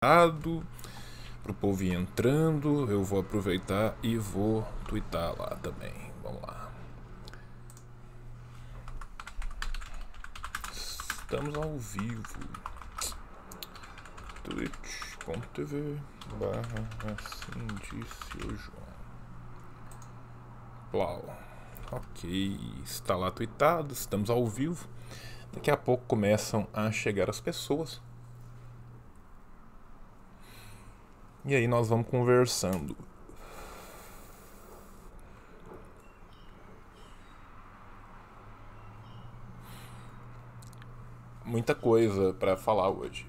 para o povo ir entrando. Eu vou aproveitar e vou twittar lá também. Vamos lá. Estamos ao vivo. twitch.tv barra assim disse o João. Plau. Ok, está lá tweetado, estamos ao vivo. Daqui a pouco começam a chegar as pessoas. E aí nós vamos conversando. Muita coisa para falar hoje.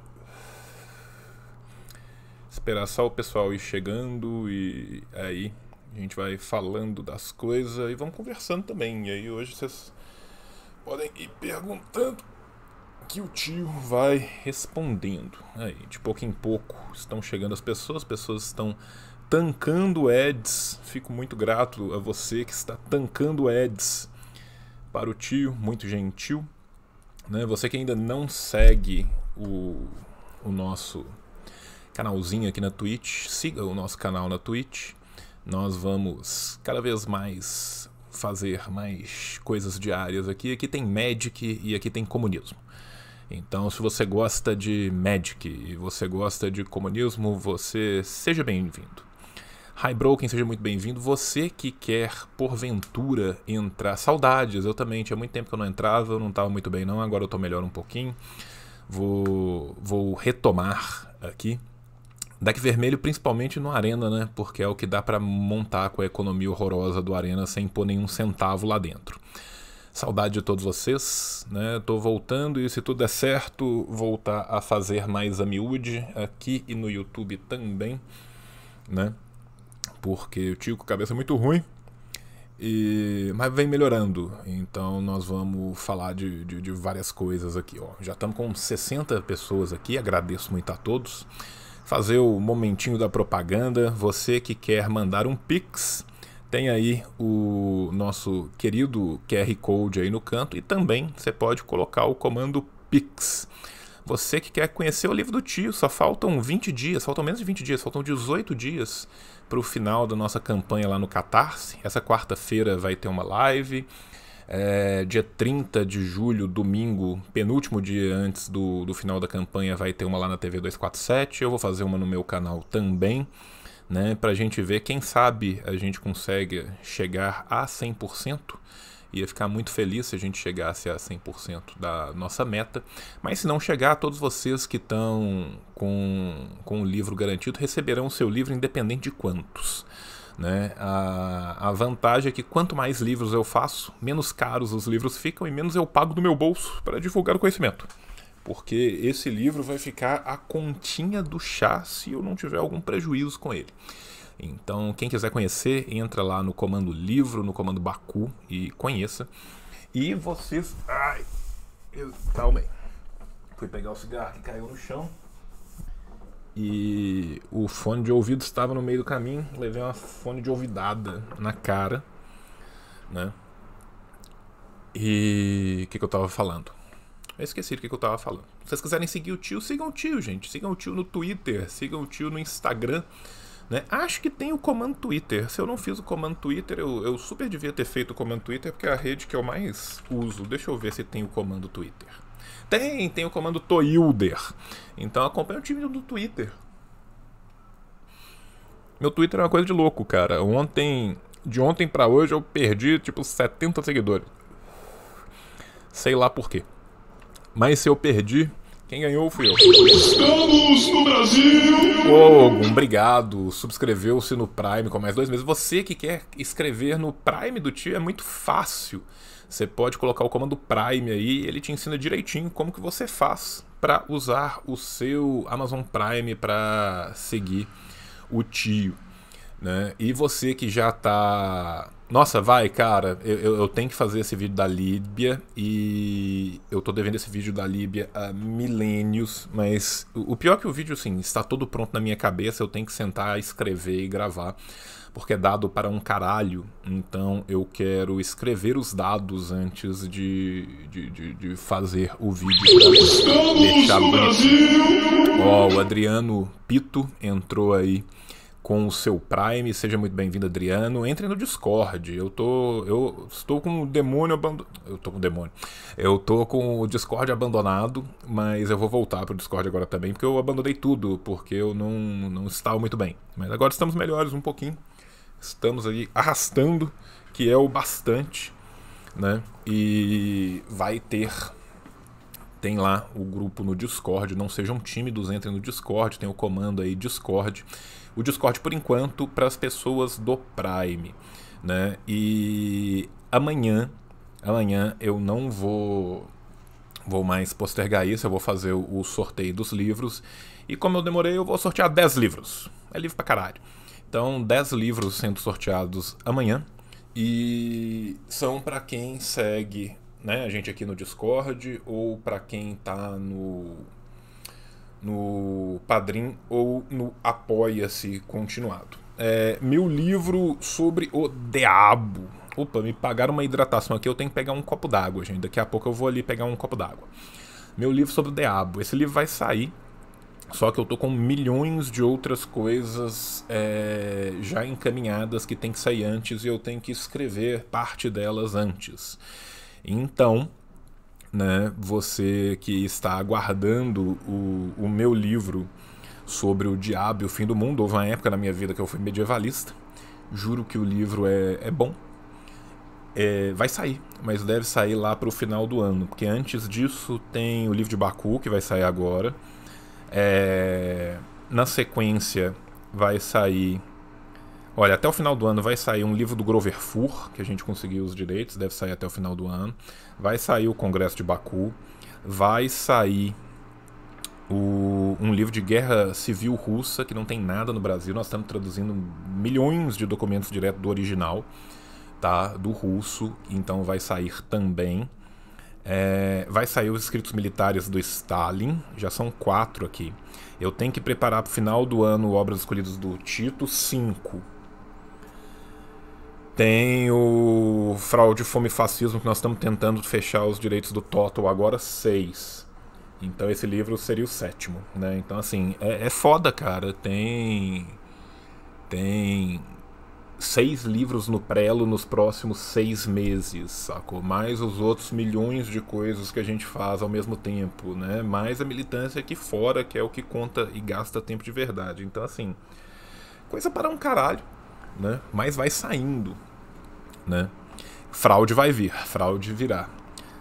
Esperar só o pessoal ir chegando e aí a gente vai falando das coisas e vamos conversando também. E aí hoje vocês podem ir perguntando que o tio vai respondendo. Aí, de pouco em pouco estão chegando as pessoas, as pessoas estão tancando ads. Fico muito grato a você que está tancando ads para o tio, muito gentil. Né? Você que ainda não segue o, o nosso canalzinho aqui na Twitch, siga o nosso canal na Twitch. Nós vamos cada vez mais fazer mais coisas diárias aqui. Aqui tem Magic e aqui tem comunismo. Então, se você gosta de Magic e você gosta de comunismo, você seja bem-vindo. Highbroken, seja muito bem-vindo. Você que quer, porventura, entrar. Saudades, eu também. Tinha muito tempo que eu não entrava, eu não estava muito bem, não. Agora eu estou melhor um pouquinho. Vou, vou retomar aqui. Deck vermelho, principalmente no Arena, né? Porque é o que dá para montar com a economia horrorosa do Arena sem pôr nenhum centavo lá dentro. Saudade de todos vocês, né? Tô voltando e se tudo der certo, voltar a fazer mais a miúde aqui e no YouTube também, né? Porque eu tive com a cabeça muito ruim, e, mas vem melhorando, então nós vamos falar de, de, de várias coisas aqui. Ó. Já estamos com 60 pessoas aqui, agradeço muito a todos. Fazer o momentinho da propaganda. Você que quer mandar um Pix, tem aí o nosso querido QR Code aí no canto e também você pode colocar o comando Pix. Você que quer conhecer o livro do tio, só faltam 20 dias, faltam menos de 20 dias, faltam 18 dias para o final da nossa campanha lá no Catarse. Essa quarta-feira vai ter uma live. É, dia 30 de julho, domingo, penúltimo dia antes do, do final da campanha, vai ter uma lá na TV 247. Eu vou fazer uma no meu canal também né, para a gente ver, quem sabe a gente consegue chegar a 100%, ia ficar muito feliz se a gente chegasse a 100% da nossa meta, mas se não chegar, todos vocês que estão com, com o livro garantido receberão o seu livro independente de quantos. Né? A, a vantagem é que quanto mais livros eu faço, menos caros os livros ficam e menos eu pago do meu bolso para divulgar o conhecimento porque esse livro vai ficar a continha do chá se eu não tiver algum prejuízo com ele. Então, quem quiser conhecer, entra lá no comando livro, no comando Baku e conheça. E vocês. Ai! Eu... Calma aí. Fui pegar o cigarro que caiu no chão. E o fone de ouvido estava no meio do caminho. Levei uma fone de ouvidada na cara. Né? E o que, que eu estava falando? Eu esqueci do que, eu tava falando. Se vocês quiserem seguir o tio, sigam o tio, gente. Sigam o tio no Twitter, sigam o tio no Instagram. Né? Acho que tem o comando Twitter. Se eu não fiz o comando Twitter, eu, eu, super devia ter feito o comando Twitter, porque é a rede que eu mais uso. Deixa eu ver se tem o comando Twitter. Tem, tem o comando Toilder. Então acompanha o time do Twitter. Meu Twitter é uma coisa de louco, cara. Ontem, de ontem para hoje, eu perdi tipo 70 seguidores. Sei lá por quê mas se eu perdi, quem ganhou fui eu. Estamos no Brasil! Ogum, obrigado. Subscreveu-se no Prime com mais dois meses. Você que quer escrever no Prime do tio é muito fácil. Você pode colocar o comando Prime aí, ele te ensina direitinho como que você faz para usar o seu Amazon Prime para seguir o tio, né? E você que já está nossa, vai, cara, eu, eu, tenho que fazer esse vídeo da Líbia e eu tô devendo esse vídeo da Líbia há milênios, mas o, o pior é que o vídeo, assim, está todo pronto na minha cabeça, eu tenho que sentar, escrever e gravar, porque é dado para um caralho, então eu quero escrever os dados antes de, de, de, de fazer o vídeo. Estamos no Brasil! Ó, oh, o Adriano Pito entrou aí com o seu Prime. Seja muito bem-vindo, Adriano. Entre no Discord. Eu tô. Eu estou com o demônio abandonado. Eu tô com o demônio. Eu tô com o Discord abandonado, mas eu vou voltar pro Discord agora também, porque eu abandonei tudo, porque eu não, não estava muito bem. Mas agora estamos melhores um pouquinho. Estamos aí arrastando, que é o bastante, né? E vai ter tem lá o grupo no Discord, não sejam tímidos, entrem no Discord, tem o comando aí Discord o Discord por enquanto para as pessoas do Prime, né? E amanhã, amanhã eu não vou vou mais postergar isso, eu vou fazer o, sorteio dos livros. E como eu demorei, eu vou sortear 10 livros. É livro pra caralho. Então, 10 livros sendo sorteados amanhã. E são para quem segue né, a gente aqui no Discord ou para quem tá no no Padrim ou no Apoia-se Continuado. É, meu livro sobre o diabo. Opa, me pagaram uma hidratação aqui, eu tenho que pegar um copo d'água, gente. Daqui a pouco eu vou ali pegar um copo d'água. Meu livro sobre o diabo. Esse livro vai sair, só que eu tô com milhões de outras coisas é, já encaminhadas que tem que sair antes e eu tenho que escrever parte delas antes. Então, né, você que está aguardando o, o meu livro sobre o diabo e o fim do mundo. Houve uma época na minha vida que eu fui medievalista. Juro que o livro é, é bom. É, vai sair, mas deve sair lá para o final do ano, porque antes disso tem o livro de Baku, que vai sair agora. É, na sequência vai sair Olha, até o final do ano vai sair um livro do Grover Fur, que a gente conseguiu os direitos, deve sair até o final do ano. Vai sair o Congresso de Baku, vai sair o, um livro de guerra civil russa, que não tem nada no Brasil. Nós estamos traduzindo milhões de documentos direto do original, tá? Do russo, então vai sair também. É, vai sair os escritos militares do Stalin, já são quatro aqui. Eu tenho que preparar para o final do ano Obras Escolhidas do Tito, cinco tem o fraude, fome e fascismo, que nós estamos tentando fechar os direitos do Toto agora, seis. Então esse livro seria o sétimo, né? Então, assim, é, é foda, cara. Tem. Tem seis livros no prelo nos próximos seis meses, sacou? Mais os outros milhões de coisas que a gente faz ao mesmo tempo, né? Mais a militância aqui fora, que é o que conta e gasta tempo de verdade. Então, assim, coisa para um caralho, né? Mas vai saindo, né? Fraude vai vir, fraude virá.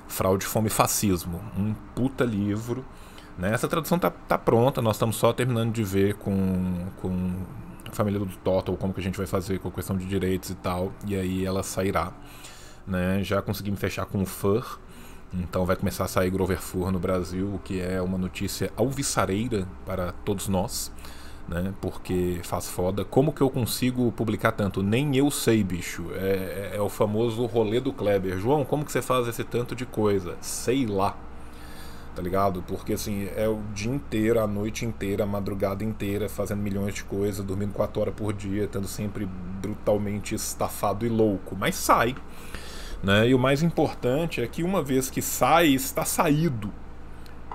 Fraude, fome e fascismo. Um puta livro. Né? Essa tradução tá, tá pronta, nós estamos só terminando de ver com, com a família do Total como que a gente vai fazer com a questão de direitos e tal. E aí ela sairá. Né? Já conseguimos fechar com o FUR. Então vai começar a sair Grover Fur no Brasil, o que é uma notícia alviçareira para todos nós né? Porque faz foda. Como que eu consigo publicar tanto? Nem eu sei, bicho. É, é, é o famoso rolê do Kleber. João, como que você faz esse tanto de coisa? Sei lá. Tá ligado? Porque assim, é o dia inteiro, a noite inteira, a madrugada inteira, fazendo milhões de coisas, dormindo quatro horas por dia, estando sempre brutalmente estafado e louco. Mas sai. Né? E o mais importante é que uma vez que sai, está saído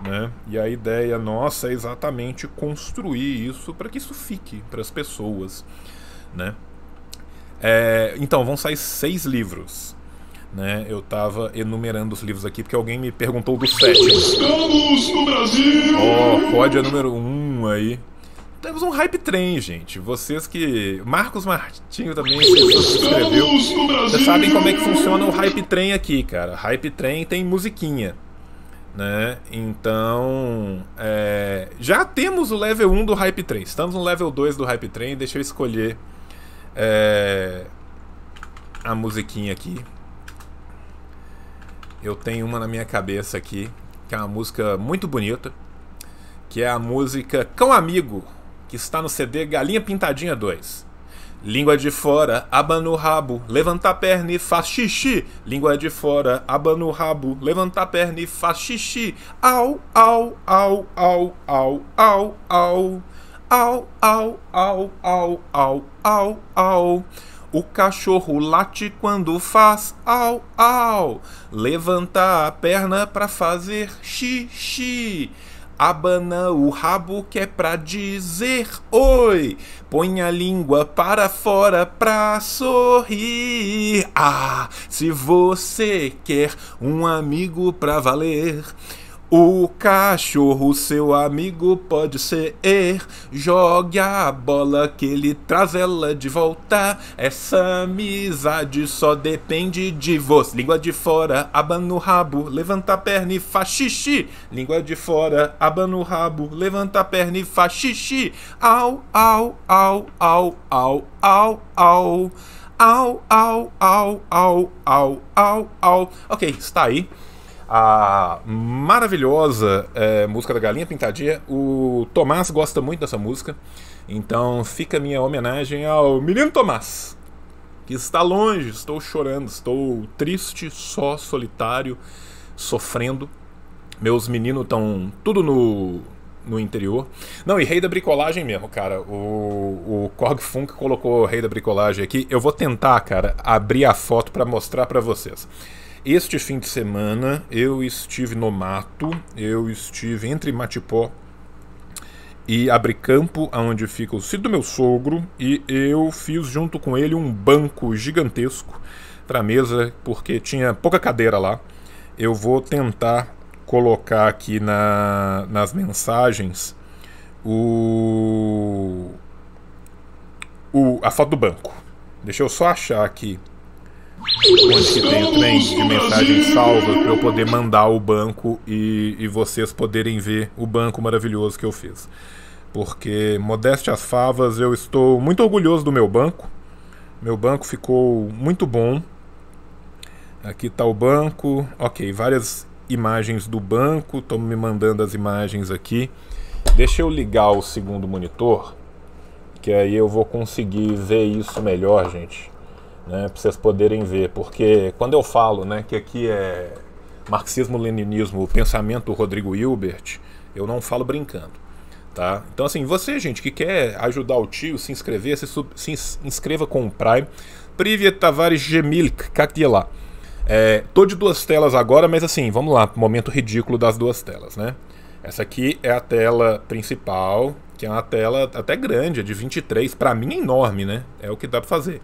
né? E a ideia nossa é exatamente construir isso para que isso fique para as pessoas. Né? É, então, vão sair seis livros. Né? Eu estava enumerando os livros aqui porque alguém me perguntou do sétimo. Estamos no Brasil! Ó, oh, pode é número um aí. Temos um hype trem, gente. Vocês que. Marcos Martinho também escreveu Vocês sabem como é que funciona o hype trem aqui, cara. Hype trem tem musiquinha. Né? Então, é... já temos o level 1 do Hype Train. Estamos no level 2 do Hype Train. Deixa eu escolher é... a musiquinha aqui. Eu tenho uma na minha cabeça aqui, que é uma música muito bonita, que é a música Cão Amigo, que está no CD Galinha Pintadinha 2. Língua de fora, aba no rabo, levanta a perna e faz xixi. Língua de fora, aba no rabo, levanta a perna e faz xixi. Au, au, au, au, au, au, au. Au, au, au, au, au, au, au. O cachorro late quando faz au, au. Levanta a perna para fazer xixi. Abana o rabo que é pra dizer oi. Põe a língua para fora pra sorrir. Ah, se você quer um amigo pra valer. O cachorro, seu amigo, pode ser. Er, jogue a bola que ele traz ela de volta. Essa amizade só depende de você. Língua de fora, aba no rabo, levanta a perna e faz xixi. Língua de fora, aba no rabo, levanta a perna e faz xixi. Au, au, au, au, au, au, au. Au, au, au, au, au, au, au. Ok, está aí a maravilhosa é, música da Galinha Pintadinha. O Tomás gosta muito dessa música, então fica minha homenagem ao menino Tomás, que está longe, estou chorando, estou triste, só, solitário, sofrendo. Meus meninos estão tudo no, no interior. Não, e Rei da Bricolagem mesmo, cara. O, o Korg Funk colocou Rei da Bricolagem aqui. Eu vou tentar, cara, abrir a foto para mostrar para vocês. Este fim de semana eu estive no mato, eu estive entre Matipó e Abricampo, onde fica o sítio do meu sogro, e eu fiz junto com ele um banco gigantesco para mesa, porque tinha pouca cadeira lá. Eu vou tentar colocar aqui na, nas mensagens o, o, a foto do banco. Deixa eu só achar aqui Onde que tem o trem de mensagem salva para eu poder mandar o banco e, e vocês poderem ver o banco maravilhoso que eu fiz. Porque, modéstia as favas, eu estou muito orgulhoso do meu banco. Meu banco ficou muito bom. Aqui está o banco. Ok, várias imagens do banco. Estão me mandando as imagens aqui. Deixa eu ligar o segundo monitor, que aí eu vou conseguir ver isso melhor, gente né, para vocês poderem ver, porque quando eu falo né, que aqui é marxismo-leninismo, o pensamento do Rodrigo Hilbert, eu não falo brincando. Tá? Então, assim, você, gente, que quer ajudar o tio, se inscrever, se, sub, se inscreva com o Prime. Privet Tavares Gemilk, Kakila. É, tô de duas telas agora, mas assim, vamos lá, momento ridículo das duas telas, né? Essa aqui é a tela principal, que é uma tela até grande, é de 23, para mim é enorme, né? É o que dá para fazer.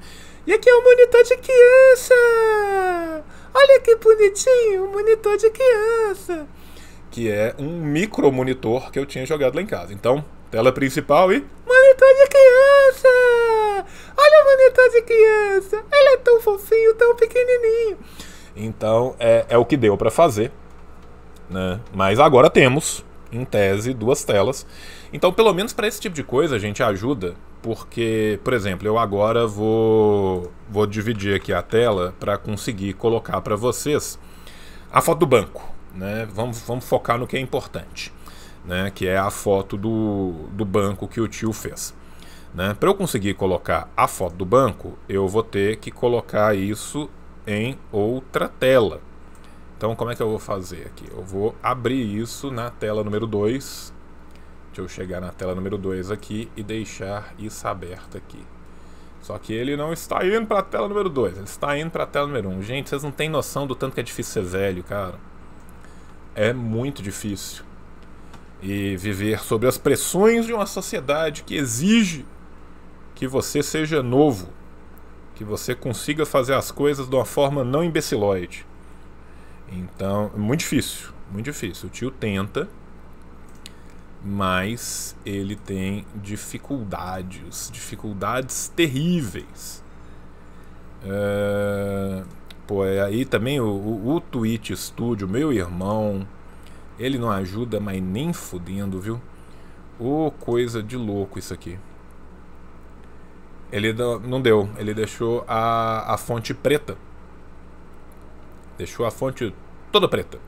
E aqui é o monitor de criança! Olha que bonitinho, um monitor de criança! Que é um micro monitor que eu tinha jogado lá em casa. Então, tela principal e. Monitor de criança! Olha o monitor de criança! Ele é tão fofinho, tão pequenininho! Então, é, é o que deu para fazer. Né? Mas agora temos em tese, duas telas. Então, pelo menos para esse tipo de coisa, a gente ajuda, porque, por exemplo, eu agora vou, vou dividir aqui a tela para conseguir colocar para vocês a foto do banco. Né? Vamos, vamos focar no que é importante, né? que é a foto do, do banco que o tio fez. Né? Para eu conseguir colocar a foto do banco, eu vou ter que colocar isso em outra tela. Então, como é que eu vou fazer aqui? Eu vou abrir isso na tela número 2. Deixa eu chegar na tela número 2 aqui e deixar isso aberto aqui. Só que ele não está indo para a tela número 2, ele está indo para a tela número 1. Um. Gente, vocês não têm noção do tanto que é difícil ser velho, cara. É muito difícil. E viver sobre as pressões de uma sociedade que exige que você seja novo, que você consiga fazer as coisas de uma forma não imbecilóide. Então, muito difícil, muito difícil. O tio tenta, mas ele tem dificuldades, dificuldades terríveis. É... Pô, é aí também o, o, o Twitch Studio, meu irmão, ele não ajuda, mais nem fudendo, viu? Ô, oh, coisa de louco isso aqui. Ele não deu, ele deixou a, a fonte preta. Deixou a fonte toda preta.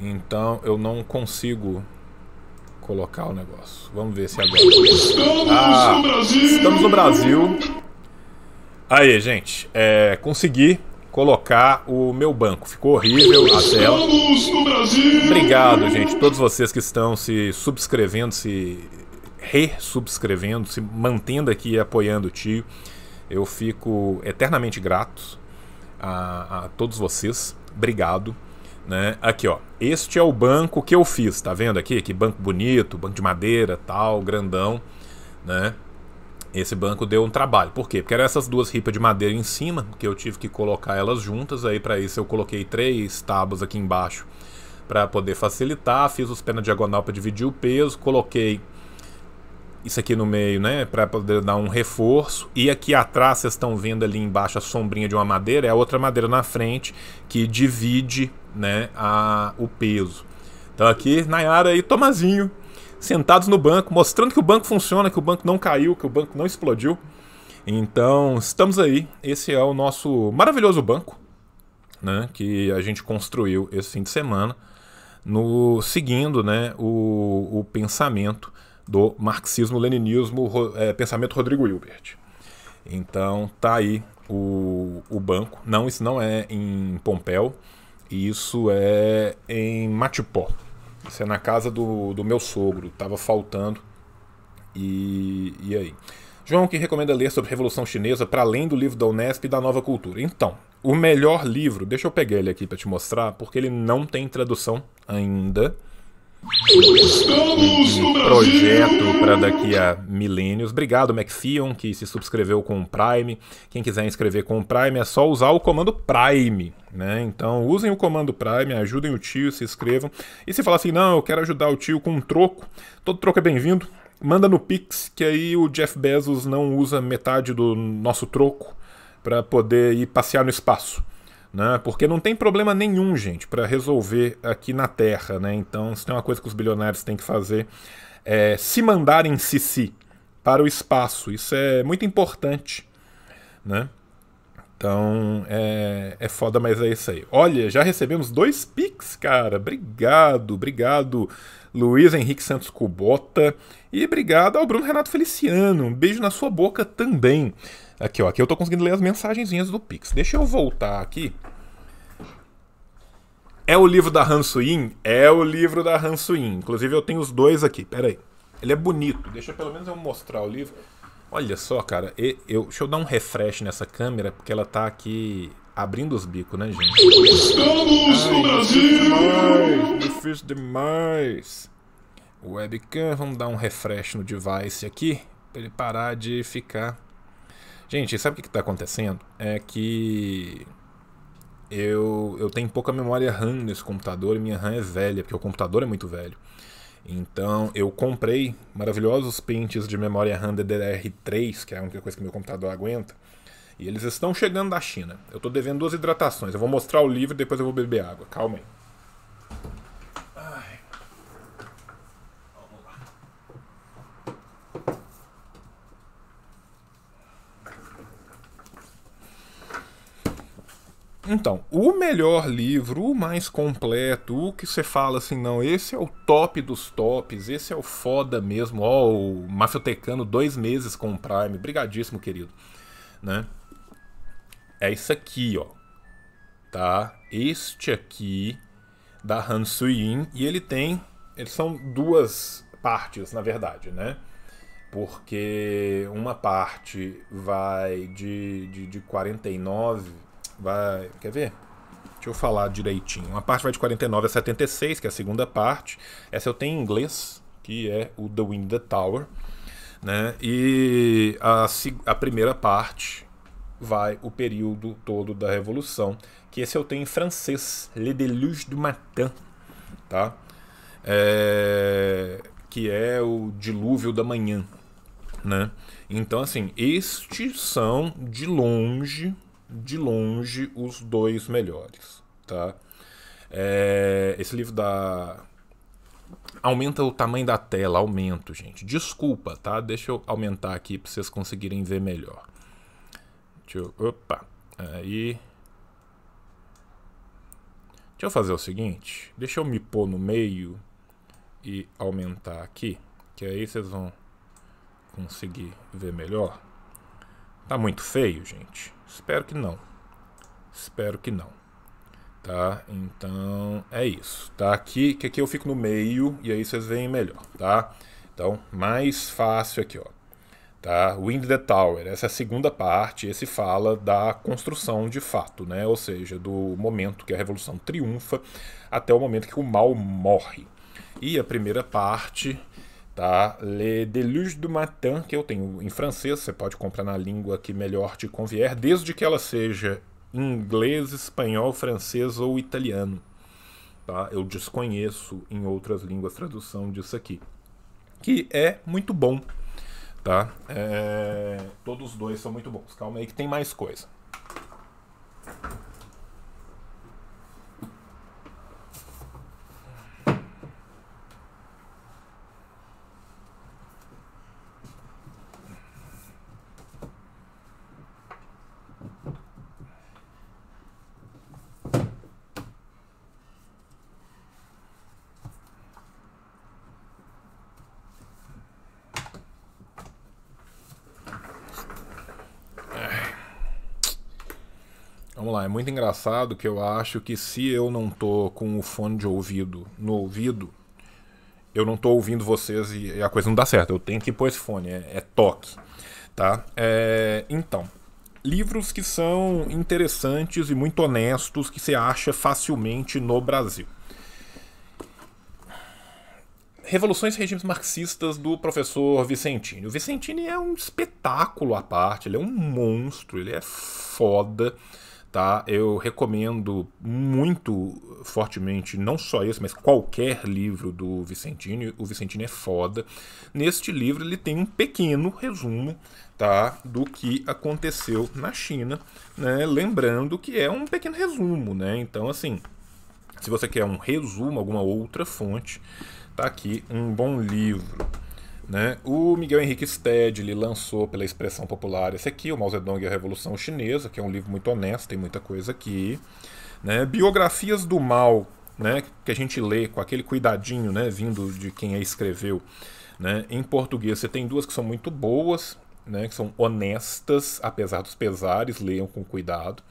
Então eu não consigo colocar o negócio. Vamos ver se agora. Estamos ah, no Brasil! Estamos no Brasil. Aí, gente, é, consegui colocar o meu banco. Ficou horrível a tela. Obrigado, gente, todos vocês que estão se subscrevendo, se resubscrevendo, se mantendo aqui apoiando o tio. Eu fico eternamente grato a, a todos vocês. Obrigado. Né? Aqui, ó. Este é o banco que eu fiz, tá vendo aqui? Que banco bonito, banco de madeira, tal, grandão, né? Esse banco deu um trabalho. Por quê? Porque eram essas duas ripas de madeira em cima, que eu tive que colocar elas juntas. Aí para isso eu coloquei três tábuas aqui embaixo para poder facilitar. Fiz os pés na diagonal para dividir o peso, coloquei isso aqui no meio, né, para poder dar um reforço. E aqui atrás vocês estão vendo ali embaixo a sombrinha de uma madeira, é a outra madeira na frente que divide, né, a, o peso. Então aqui Nayara e Tomazinho sentados no banco, mostrando que o banco funciona, que o banco não caiu, que o banco não explodiu. Então, estamos aí. Esse é o nosso maravilhoso banco, né, que a gente construiu esse fim de semana, no seguindo, né, o, o pensamento do marxismo-leninismo, é, pensamento Rodrigo Hilbert. Então tá aí o, o banco. Não, isso não é em Pompéu, isso é em Matipó. Isso é na casa do, do meu sogro, tava faltando. E, e aí? João, que recomenda ler sobre Revolução Chinesa para além do livro da Unesp e da Nova Cultura? Então, o melhor livro, deixa eu pegar ele aqui para te mostrar, porque ele não tem tradução ainda. Estamos no projeto para daqui a milênios. Obrigado, McFion, que se subscreveu com o Prime. Quem quiser inscrever com o Prime é só usar o comando Prime, né? Então usem o comando Prime, ajudem o tio, se inscrevam. E se falar assim, não, eu quero ajudar o tio com um troco, todo troco é bem-vindo. Manda no Pix, que aí o Jeff Bezos não usa metade do nosso troco para poder ir passear no espaço. Né? Porque não tem problema nenhum, gente, para resolver aqui na Terra. Né? Então, se tem uma coisa que os bilionários têm que fazer, é se mandar em si, si para o espaço. Isso é muito importante. Né? Então é, é foda, mas é isso aí. Olha, já recebemos dois Pix, cara. Obrigado, obrigado, Luiz Henrique Santos Cubota. E obrigado ao Bruno Renato Feliciano. Um beijo na sua boca também. Aqui, ó. Aqui eu tô conseguindo ler as mensagenzinhas do Pix. Deixa eu voltar aqui. É o livro da Han Suin? É o livro da Han Suin. Inclusive eu tenho os dois aqui. Pera aí. Ele é bonito. Deixa pelo menos eu mostrar o livro. Olha só, cara. Eu, eu, deixa eu dar um refresh nessa câmera, porque ela tá aqui abrindo os bicos, né, gente? Estamos Ai, no Brasil! Difícil demais, difícil demais. Webcam, vamos dar um refresh no device aqui, para ele parar de ficar Gente, sabe o que está acontecendo? É que eu, eu tenho pouca memória RAM nesse computador e minha RAM é velha, porque o computador é muito velho. Então eu comprei maravilhosos pentes de memória RAM DDR3, que é a única coisa que meu computador aguenta. E eles estão chegando da China. Eu estou devendo duas hidratações. Eu vou mostrar o livro e depois eu vou beber água. Calma aí. Então, o melhor livro, o mais completo, o que você fala assim, não, esse é o top dos tops, esse é o foda mesmo, ó, o Mafiotecano, dois meses com o Prime, brigadíssimo, querido, né? É isso aqui, ó, tá? Este aqui, da Han Suyin, e ele tem, eles são duas partes, na verdade, né? Porque uma parte vai de, de, de 49 vai. Quer ver? Deixa eu falar direitinho. Uma parte vai de 49 a 76, que é a segunda parte. Essa eu tenho em inglês, que é o The Wind the Tower. Né? E a, a primeira parte vai o período todo da Revolução, que esse eu tenho em francês, Le Deluge du Matin, tá? É... que é o dilúvio da manhã, né? Então, assim, estes são, de longe, de longe os dois melhores, tá? É, esse livro da aumenta o tamanho da tela, aumento, gente. Desculpa, tá? Deixa eu aumentar aqui para vocês conseguirem ver melhor. Deixa eu... Opa, aí. Deixa eu fazer o seguinte. Deixa eu me pôr no meio e aumentar aqui, que aí vocês vão conseguir ver melhor. Tá muito feio, gente. Espero que não. Espero que não. Tá? Então é isso. Tá aqui, que aqui eu fico no meio e aí vocês veem melhor, tá? Então, mais fácil aqui, ó. Tá? Wind the Tower, essa é a segunda parte, esse fala da construção de fato, né? Ou seja, do momento que a revolução triunfa até o momento que o mal morre. E a primeira parte tá? Le Deluge du Matin, que eu tenho em francês, você pode comprar na língua que melhor te convier, desde que ela seja inglês, espanhol, francês ou italiano. Tá? Eu desconheço em outras línguas tradução disso aqui. Que é muito bom. Tá? É... Todos os dois são muito bons. Calma aí que tem mais coisa. muito engraçado que eu acho que se eu não tô com o fone de ouvido no ouvido, eu não tô ouvindo vocês e a coisa não dá certo. Eu tenho que pôr esse fone, é, é toque, tá? É, então, livros que são interessantes e muito honestos que se acha facilmente no Brasil. Revoluções e Regimes Marxistas do professor Vicentini. O Vicentini é um espetáculo à parte, ele é um monstro, ele é foda tá? Eu recomendo muito fortemente, não só esse, mas qualquer livro do Vicentini. O Vicentini é foda. Neste livro ele tem um pequeno resumo, tá, do que aconteceu na China, né? Lembrando que é um pequeno resumo, né? Então assim, se você quer um resumo, alguma outra fonte, tá aqui um bom livro. Né? O Miguel Henrique Sted ele lançou pela expressão popular esse aqui, o Mao Zedong e a Revolução Chinesa, que é um livro muito honesto, tem muita coisa aqui. Né? Biografias do Mal, né? que a gente lê com aquele cuidadinho né? vindo de quem a escreveu. Né? Em português você tem duas que são muito boas, né? que são honestas, apesar dos pesares, leiam com cuidado.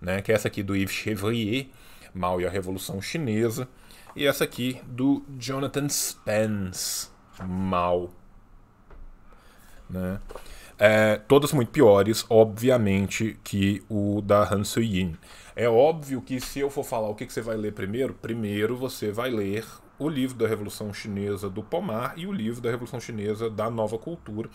Né? Que é essa aqui do Yves Chevrier, Mal e a Revolução Chinesa. E essa aqui do Jonathan Spence, Mal né? É, todas muito piores, obviamente, que o da Han Suyin. yin É óbvio que se eu for falar o que, que você vai ler primeiro, primeiro você vai ler o livro da Revolução Chinesa do Pomar e o livro da Revolução Chinesa da Nova Cultura,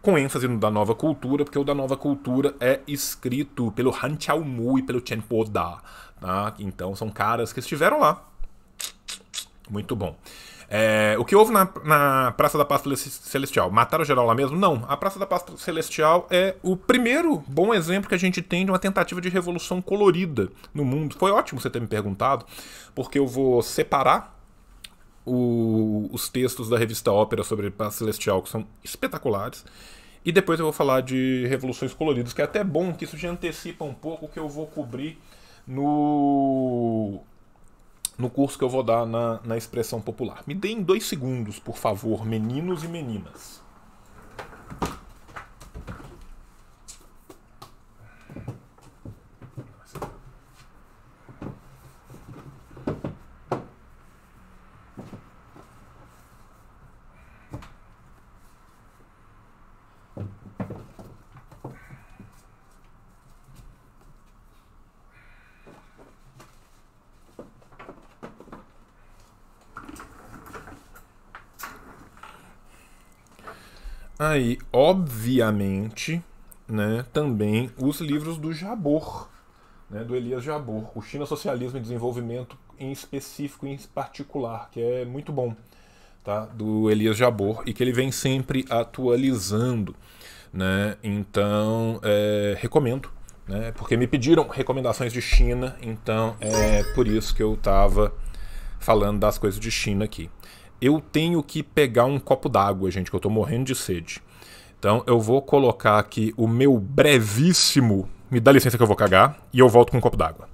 com ênfase no da Nova Cultura, porque o da Nova Cultura é escrito pelo Han Mu e pelo Chen Poda. Tá? Então são caras que estiveram lá. Muito bom. É, o que houve na, na Praça da Paz Celestial? Mataram geral lá mesmo? Não. A Praça da Paz Celestial é o primeiro bom exemplo que a gente tem de uma tentativa de revolução colorida no mundo. Foi ótimo você ter me perguntado, porque eu vou separar o, os textos da revista Ópera sobre a Paz Celestial, que são espetaculares. E depois eu vou falar de revoluções coloridas, que é até bom que isso já antecipa um pouco o que eu vou cobrir no no curso que eu vou dar na, na expressão popular. Me deem dois segundos, por favor, meninos e meninas. Aí, obviamente, né, também os livros do Jabor, né, do Elias Jabor, o China Socialismo e Desenvolvimento em específico, em particular, que é muito bom, tá, do Elias Jabor e que ele vem sempre atualizando, né? Então, é, recomendo, né? Porque me pediram recomendações de China, então é por isso que eu estava falando das coisas de China aqui eu tenho que pegar um copo d'água, gente, que eu tô morrendo de sede. Então eu vou colocar aqui o meu brevíssimo. Me dá licença que eu vou cagar e eu volto com um copo d'água.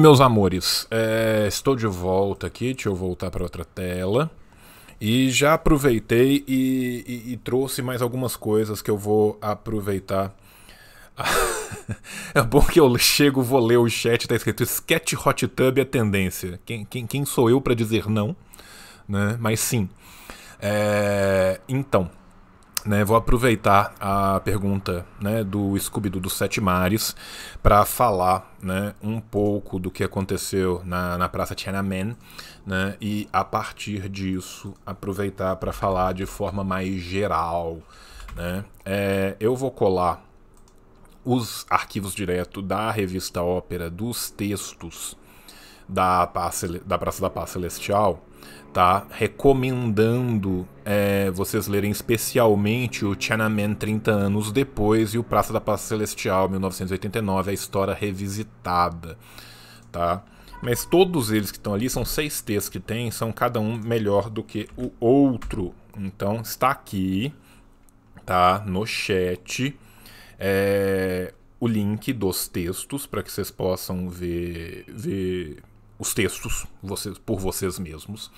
meus amores, é, estou de volta aqui, deixa eu voltar para outra tela. E já aproveitei e, e, e, trouxe mais algumas coisas que eu vou aproveitar. é bom que eu chego, vou ler o chat, tá escrito Sketch Hot Tub é tendência. Quem, quem, quem sou eu para dizer não? Né? Mas sim. É, então, né, vou aproveitar a pergunta né, do scooby dos Sete Mares para falar né, um pouco do que aconteceu na, na Praça Tiananmen né, e, a partir disso, aproveitar para falar de forma mais geral. Né. É, eu vou colar os arquivos direto da revista Ópera, dos textos da, Praça da Praça da Paz Celestial, tá? Recomendando é, vocês lerem especialmente o Tiananmen 30 anos depois e o Praça da Paz Celestial 1989, a história revisitada, tá? Mas todos eles que estão ali são seis textos que tem, são cada um melhor do que o outro. Então está aqui, tá? No chat. É, o link dos textos para que vocês possam ver, ver os textos vocês, por vocês mesmos,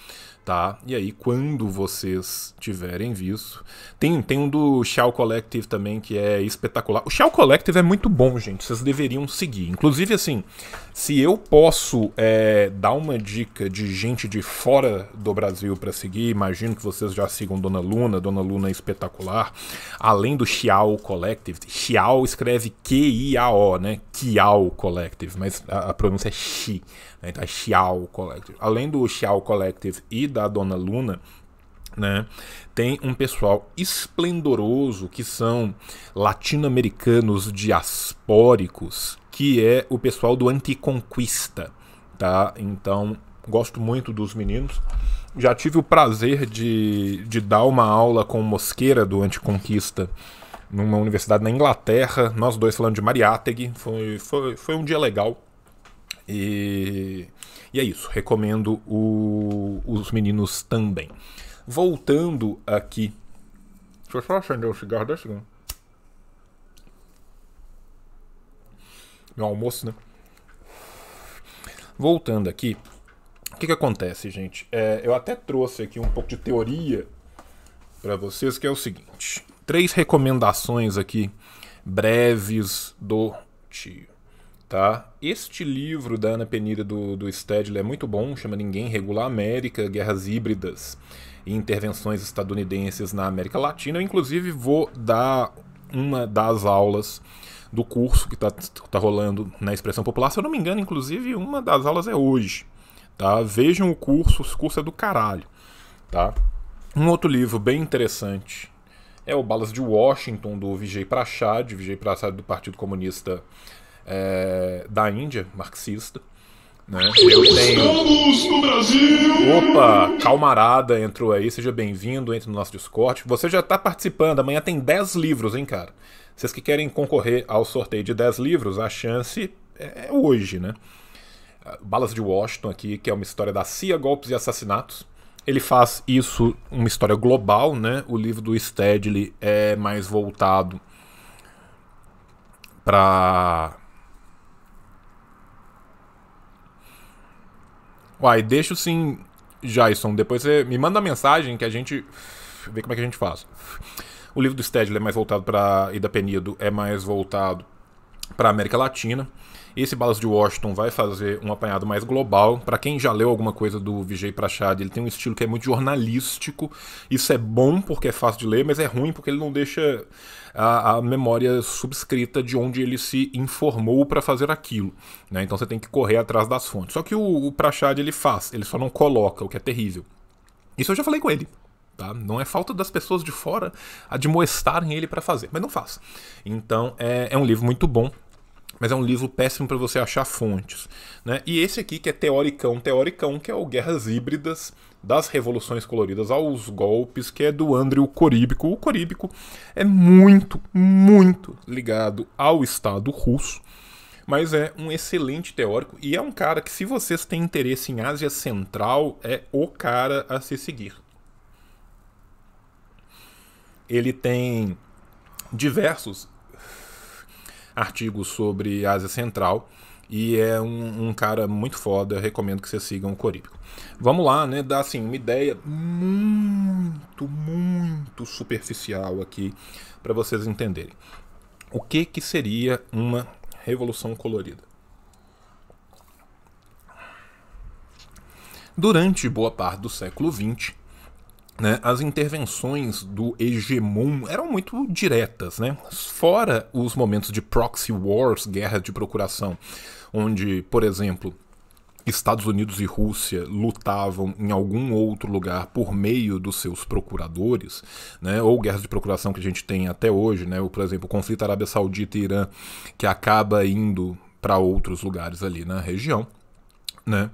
tá? E aí, quando vocês tiverem visto. Tem, tem um do Shao Collective também que é espetacular. O Shao Collective é muito bom, gente. Vocês deveriam seguir. Inclusive, assim, se eu posso é, dar uma dica de gente de fora do Brasil para seguir, imagino que vocês já sigam Dona Luna. Dona Luna é espetacular. Além do Xiao Collective, Xiao escreve né? Q-I-A-O, né? Xiao Collective, mas a, a pronúncia é Xi. Né? Então é Xiao Collective. Além do Xiao Collective e da Dona Luna, né? Tem um pessoal esplendoroso que são latino-americanos diaspóricos, que é o pessoal do Anticonquista, tá? Então, gosto muito dos meninos. Já tive o prazer de, de dar uma aula com o Mosqueira do Anticonquista numa universidade na Inglaterra. Nós dois falando de Mariátegui. Foi, foi, foi um dia legal. E e é isso, recomendo o, os meninos também. Voltando aqui. Deixa eu só acender o cigarro da segunda. Meu almoço, né? Voltando aqui. O que, que acontece, gente? É, eu até trouxe aqui um pouco de teoria para vocês, que é o seguinte: três recomendações aqui breves do tio. Tá? Este livro da Ana Penira do, do Stedler é muito bom, chama Ninguém Regula a América, Guerras Híbridas e Intervenções Estadunidenses na América Latina. Eu, inclusive, vou dar uma das aulas do curso que está tá rolando na Expressão Popular. Se eu não me engano, inclusive, uma das aulas é hoje. Tá? Vejam o curso, o curso é do caralho. Tá? Um outro livro bem interessante é o Balas de Washington, do Vijay Prachad, Vijay Prachad do Partido Comunista é, da Índia, marxista. Né? Eu tenho... no Brasil! Opa, calmarada entrou aí, seja bem-vindo, entre no nosso Discord. Você já está participando, amanhã tem 10 livros, hein, cara? Vocês que querem concorrer ao sorteio de 10 livros, a chance é hoje, né? Ah, Balas de Washington aqui, que é uma história da CIA, golpes e assassinatos. Ele faz isso uma história global, né? O livro do Stedley é mais voltado para Uai, deixa sim, Jason. Depois você me manda mensagem que a gente vê como é que a gente faz. O livro do Stedler é mais voltado para Ida Penido, é mais voltado para América Latina. Esse Balas de Washington vai fazer um apanhado mais global. Para quem já leu alguma coisa do Vijay Prachad, ele tem um estilo que é muito jornalístico. Isso é bom porque é fácil de ler, mas é ruim porque ele não deixa a, a memória subscrita de onde ele se informou para fazer aquilo. Né? Então você tem que correr atrás das fontes. Só que o, o Prachad ele faz, ele só não coloca, o que é terrível. Isso eu já falei com ele. Tá? Não é falta das pessoas de fora admoestarem ele para fazer, mas não faz. Então é, é um livro muito bom mas é um livro péssimo para você achar fontes. Né? E esse aqui, que é teoricão, teoricão, que é o Guerras Híbridas das Revoluções Coloridas aos Golpes, que é do Andrew Coríbico. O Coríbico é muito, muito ligado ao Estado russo mas é um excelente teórico e é um cara que, se vocês têm interesse em Ásia Central, é o cara a se seguir. Ele tem diversos artigos sobre Ásia Central. E é um, um cara muito foda, recomendo que vocês sigam o Corípico. Vamos lá, né? Dar assim, uma ideia muito, muito superficial aqui para vocês entenderem. O que, que seria uma revolução colorida? Durante boa parte do século XX, né, as intervenções do hegemon eram muito diretas, né? fora os momentos de proxy wars, guerra de procuração, onde, por exemplo, Estados Unidos e Rússia lutavam em algum outro lugar por meio dos seus procuradores, né? ou guerras de procuração que a gente tem até hoje, né? ou, por exemplo, o conflito Arábia Saudita e Irã, que acaba indo para outros lugares ali na região. Né?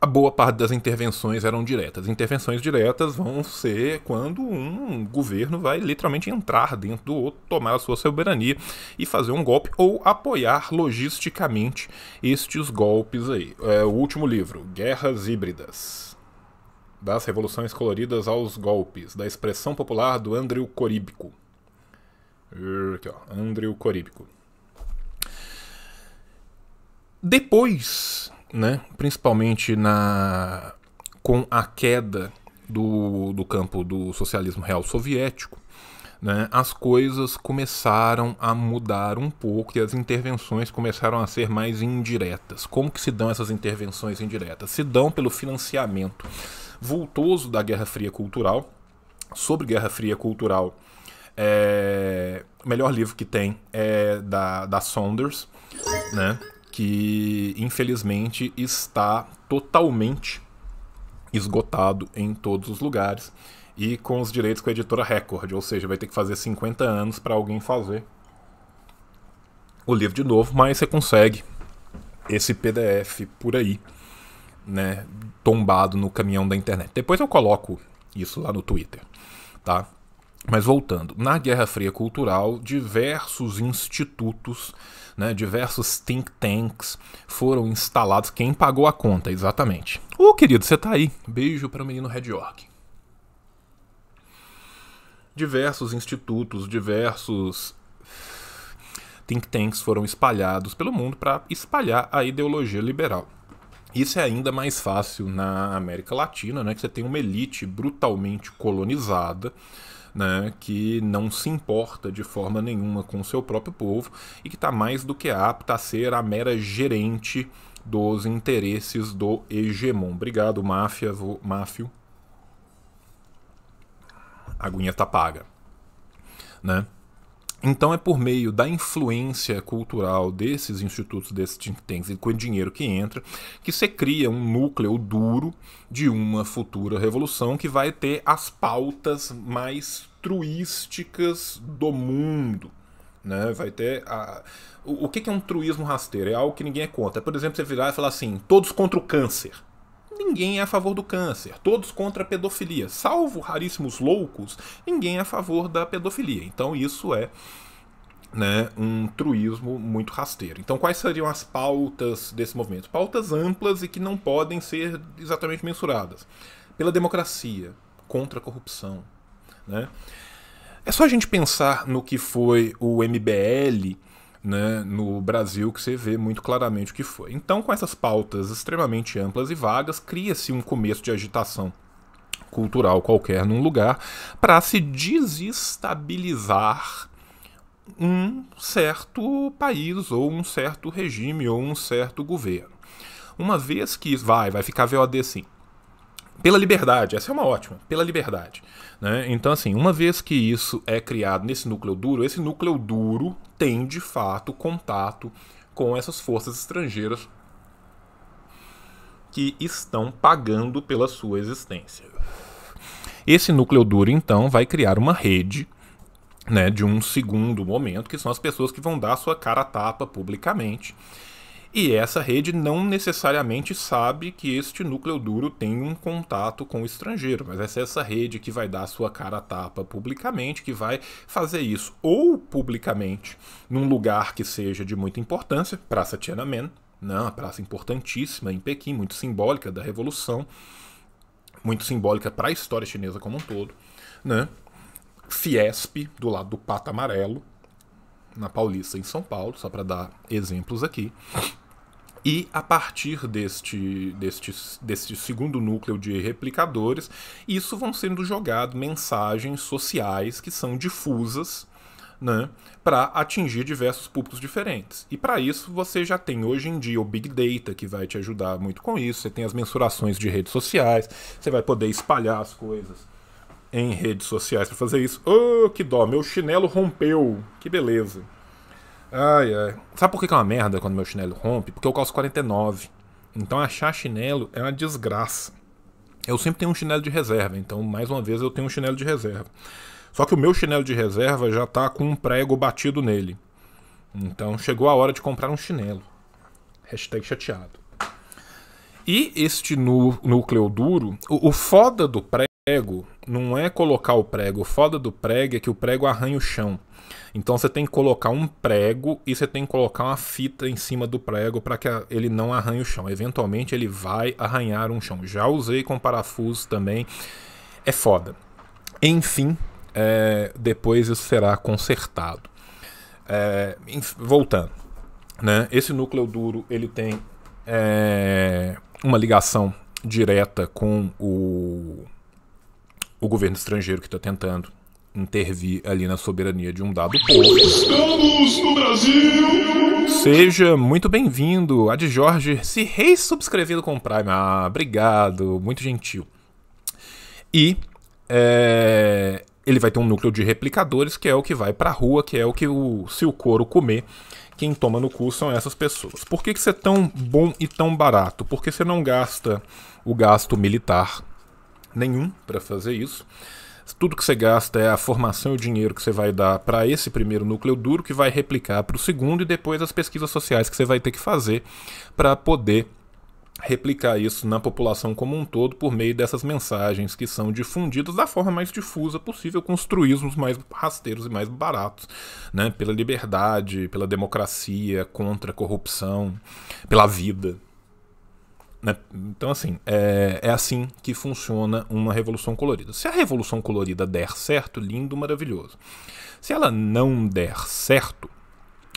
a boa parte das intervenções eram diretas. Intervenções diretas vão ser quando um governo vai literalmente entrar dentro do outro, tomar a sua soberania e fazer um golpe ou apoiar logisticamente estes golpes aí. É, o último livro, Guerras Híbridas. Das Revoluções Coloridas aos Golpes, da expressão popular do Andrew Coríbico. Aqui, ó, Andrew Coríbico. Depois né? principalmente na com a queda do, do campo do socialismo real soviético, né, as coisas começaram a mudar um pouco e as intervenções começaram a ser mais indiretas. Como que se dão essas intervenções indiretas? Se dão pelo financiamento vultoso da Guerra Fria Cultural. Sobre Guerra Fria Cultural, é... o melhor livro que tem é da, da Saunders, né? que infelizmente está totalmente esgotado em todos os lugares e com os direitos com a editora Record, ou seja, vai ter que fazer 50 anos para alguém fazer o livro de novo, mas você consegue esse PDF por aí, né, tombado no caminhão da internet. Depois eu coloco isso lá no Twitter, tá? Mas voltando, na Guerra Fria Cultural, diversos institutos né, diversos think tanks foram instalados. Quem pagou a conta, exatamente. Ô, oh, querido, você tá aí. Beijo para o menino Red York. Diversos institutos, diversos think tanks foram espalhados pelo mundo para espalhar a ideologia liberal. Isso é ainda mais fácil na América Latina, né, que você tem uma elite brutalmente colonizada né, que não se importa de forma nenhuma com o seu próprio povo e que está mais do que apta a ser a mera gerente dos interesses do hegemon. Obrigado, máfia, máfio. A aguinha tá paga, né? Então é por meio da influência cultural desses institutos, desses think tanks, e com o dinheiro que entra, que se cria um núcleo duro de uma futura revolução que vai ter as pautas mais truísticas do mundo. Né? Vai ter a... o, que é um truísmo rasteiro? É algo que ninguém é contra. Por exemplo, você virar e falar assim: todos contra o câncer ninguém é a favor do câncer, todos contra a pedofilia, salvo raríssimos loucos, ninguém é a favor da pedofilia. Então isso é né, um truísmo muito rasteiro. Então, quais seriam as pautas desse movimento? Pautas amplas e que não podem ser exatamente mensuradas. Pela democracia, contra a corrupção. Né? É só a gente pensar no que foi o MBL né, no Brasil que você vê muito claramente o que foi. Então, com essas pautas extremamente amplas e vagas, cria-se um começo de agitação cultural qualquer num lugar para se desestabilizar um certo país ou um certo regime ou um certo governo. Uma vez que vai, vai ficar VOD sim. Pela liberdade, essa é uma ótima, pela liberdade. Né? Então, assim, uma vez que isso é criado nesse núcleo duro, esse núcleo duro tem de fato contato com essas forças estrangeiras que estão pagando pela sua existência. Esse núcleo duro, então, vai criar uma rede né, de um segundo momento, que são as pessoas que vão dar sua cara a tapa publicamente e essa rede não necessariamente sabe que este núcleo duro tem um contato com o estrangeiro, mas essa é essa rede que vai dar sua cara a tapa publicamente, que vai fazer isso ou publicamente num lugar que seja de muita importância, Praça Tiananmen, né, uma praça importantíssima em Pequim, muito simbólica da Revolução, muito simbólica para a história chinesa como um todo, né? Fiesp, do lado do Pata Amarelo, na Paulista, em São Paulo, só para dar exemplos aqui. E a partir deste, deste, deste segundo núcleo de replicadores, isso vão sendo jogado mensagens sociais que são difusas né, para atingir diversos públicos diferentes. E para isso você já tem hoje em dia o Big Data, que vai te ajudar muito com isso, você tem as mensurações de redes sociais, você vai poder espalhar as coisas em redes sociais para fazer isso. Oh, que dó, meu chinelo rompeu, que beleza. Ai, ai. Sabe por que é uma merda quando meu chinelo rompe? Porque eu calço 49. Então achar chinelo é uma desgraça. Eu sempre tenho um chinelo de reserva, então mais uma vez eu tenho um chinelo de reserva. Só que o meu chinelo de reserva já tá com um prego batido nele. Então chegou a hora de comprar um chinelo. Hashtag chateado. E este núcleo duro, o, o foda do prego prego não é colocar o prego. O foda do prego é que o prego arranha o chão. Então você tem que colocar um prego e você tem que colocar uma fita em cima do prego para que ele não arranhe o chão. Eventualmente ele vai arranhar um chão. Já usei com parafuso também. É foda. Enfim, é, depois isso será consertado. É, voltando, né? Esse núcleo duro ele tem é, uma ligação direta com o o governo estrangeiro que está tentando intervir ali na soberania de um dado povo. Estamos no Brasil! Seja muito bem-vindo, a de Jorge, se ressubscrevendo com o Prime. Ah, obrigado, muito gentil. E é, ele vai ter um núcleo de replicadores, que é o que vai para a rua, que é o que o, se o couro comer, quem toma no cu são essas pessoas. Por que, que você é tão bom e tão barato? Porque você não gasta o gasto militar nenhum para fazer isso. Tudo que você gasta é a formação e o dinheiro que você vai dar para esse primeiro núcleo duro, que vai replicar para o segundo, e depois as pesquisas sociais que você vai ter que fazer para poder replicar isso na população como um todo por meio dessas mensagens que são difundidas da forma mais difusa possível, com os truísmos mais rasteiros e mais baratos, né? pela liberdade, pela democracia, contra a corrupção, pela vida, né? Então, assim, é, é, assim que funciona uma revolução colorida. Se a revolução colorida der certo, lindo, maravilhoso. Se ela não der certo,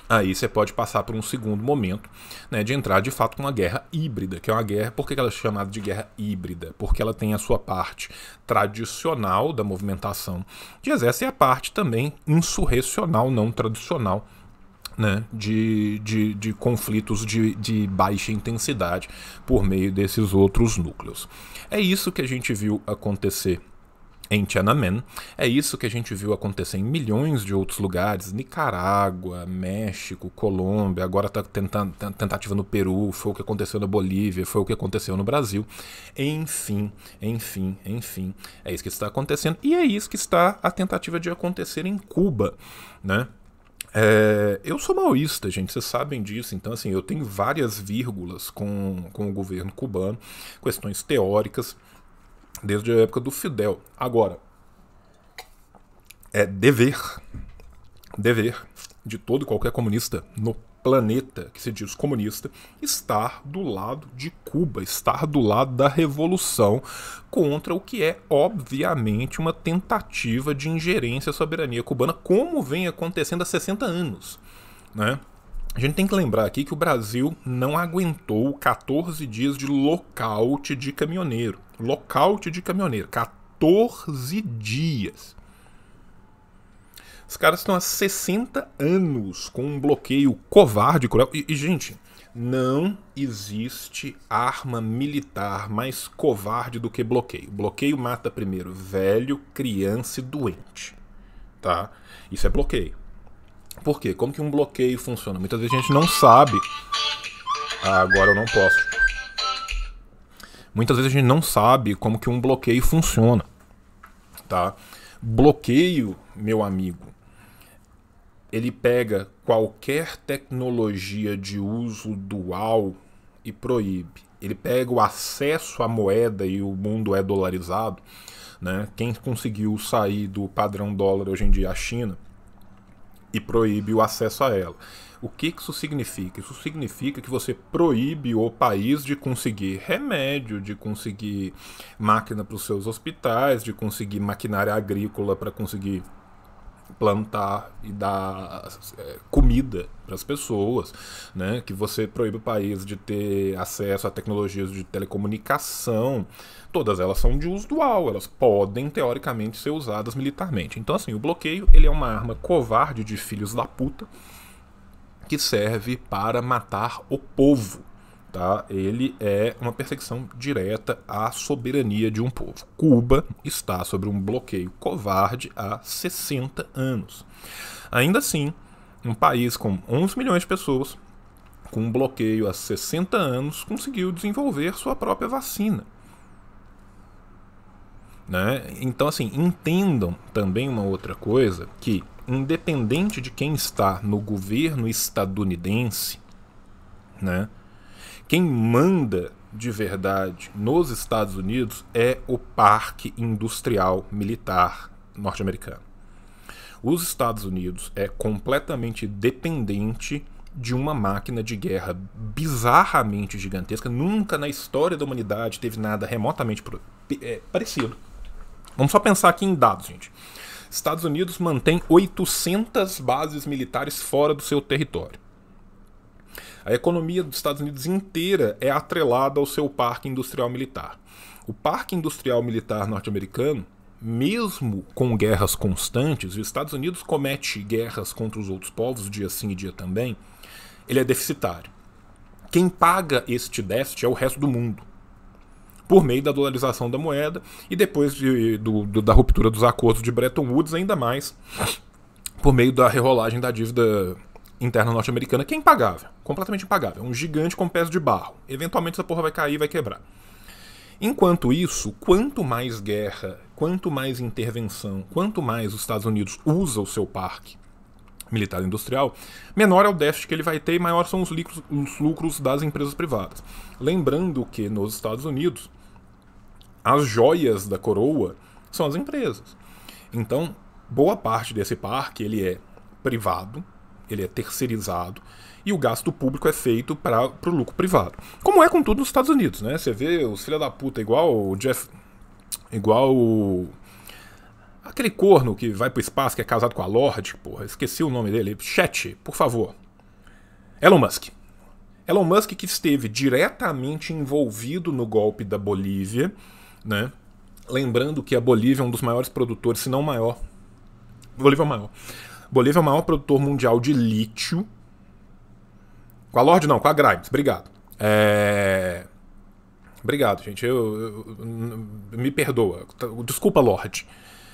aí você pode passar por um segundo momento né, de entrar de fato com uma guerra híbrida, que é uma guerra. Por que ela é chamada de guerra híbrida? Porque ela tem a sua parte tradicional da movimentação de exército e a parte também insurrecional, não tradicional né, de, de, de conflitos de, de baixa intensidade por meio desses outros núcleos. É isso que a gente viu acontecer em Tiananmen. É isso que a gente viu acontecer em milhões de outros lugares: Nicarágua, México, Colômbia, agora está tentando tentativa no Peru, foi o que aconteceu na Bolívia, foi o que aconteceu no Brasil. Enfim, enfim, enfim, é isso que está acontecendo e é isso que está a tentativa de acontecer em Cuba, né? É, eu sou maoísta, gente, vocês sabem disso, então assim, eu tenho várias vírgulas com, com o governo cubano, questões teóricas, desde a época do Fidel. Agora, é dever, dever de todo e qualquer comunista no planeta que se diz comunista estar do lado de Cuba, estar do lado da revolução contra o que é obviamente uma tentativa de ingerência à soberania cubana, como vem acontecendo há 60 anos, né? A gente tem que lembrar aqui que o Brasil não aguentou 14 dias de lockout de caminhoneiro. Lockout de caminhoneiro, 14 dias. Os caras estão há 60 anos com um bloqueio covarde, cruel. E, e, gente, não existe arma militar mais covarde do que bloqueio. Bloqueio mata primeiro velho, criança e doente. Tá? Isso é bloqueio. Por quê? Como que um bloqueio funciona? Muitas vezes a gente não sabe. Ah, agora eu não posso. Muitas vezes a gente não sabe como que um bloqueio funciona, tá? Bloqueio meu amigo, ele pega qualquer tecnologia de uso dual e proíbe. Ele pega o acesso à moeda e o mundo é dolarizado. Né? Quem conseguiu sair do padrão dólar hoje em dia é a China e proíbe o acesso a ela. O que isso significa? Isso significa que você proíbe o país de conseguir remédio, de conseguir máquina para os seus hospitais, de conseguir maquinária agrícola para conseguir plantar e dar é, comida para as pessoas, né? que você proíbe o país de ter acesso a tecnologias de telecomunicação, todas elas são de uso dual, elas podem teoricamente ser usadas militarmente. Então assim, o bloqueio ele é uma arma covarde de filhos da puta que serve para matar o povo tá? ele é uma perseguição direta à soberania de um povo. Cuba está sobre um bloqueio covarde há 60 anos. Ainda assim, um país com 11 milhões de pessoas, com um bloqueio há 60 anos, conseguiu desenvolver sua própria vacina. Né? Então, assim, entendam também uma outra coisa: que, independente de quem está no governo estadunidense, né? Quem manda de verdade nos Estados Unidos é o Parque Industrial Militar norte-americano. Os Estados Unidos é completamente dependente de uma máquina de guerra bizarramente gigantesca. Nunca na história da humanidade teve nada remotamente é, parecido. Vamos só pensar aqui em dados, gente. Estados Unidos mantém 800 bases militares fora do seu território. A economia dos Estados Unidos inteira é atrelada ao seu parque industrial militar. O parque industrial militar norte-americano mesmo com guerras constantes, os Estados Unidos comete guerras contra os outros povos, dia sim e dia também, ele é deficitário. Quem paga este déficit é o resto do mundo, por meio da dolarização da moeda e depois de, do, do, da ruptura dos acordos de Bretton Woods, ainda mais por meio da rerolagem da dívida interna norte-americana que é impagável, completamente impagável. É um gigante com pés de barro. Eventualmente essa porra vai cair e vai quebrar. Enquanto isso, quanto mais guerra, quanto mais intervenção, quanto mais os Estados Unidos usa o seu parque militar industrial, menor é o déficit que ele vai ter e maior são os lucros, os lucros das empresas privadas. Lembrando que nos Estados Unidos, as joias da coroa são as empresas. Então, boa parte desse parque ele é privado, ele é terceirizado e o gasto público é feito para o lucro privado. Como é, com tudo nos Estados Unidos, né? Você vê os filha da puta igual o Jeff. igual o. aquele corno que vai pro espaço, que é casado com a Lorde, porra, esqueci o nome dele. Chat, por favor. Elon Musk. Elon Musk que esteve diretamente envolvido no golpe da Bolívia, né? Lembrando que a Bolívia é um dos maiores produtores, se não o maior. Bolívia é o maior Bolívia é o maior produtor mundial de lítio. Com a Lorde não, com a Grimes. Obrigado. É... Obrigado, gente. Eu, eu, eu, me perdoa. Desculpa, Lorde.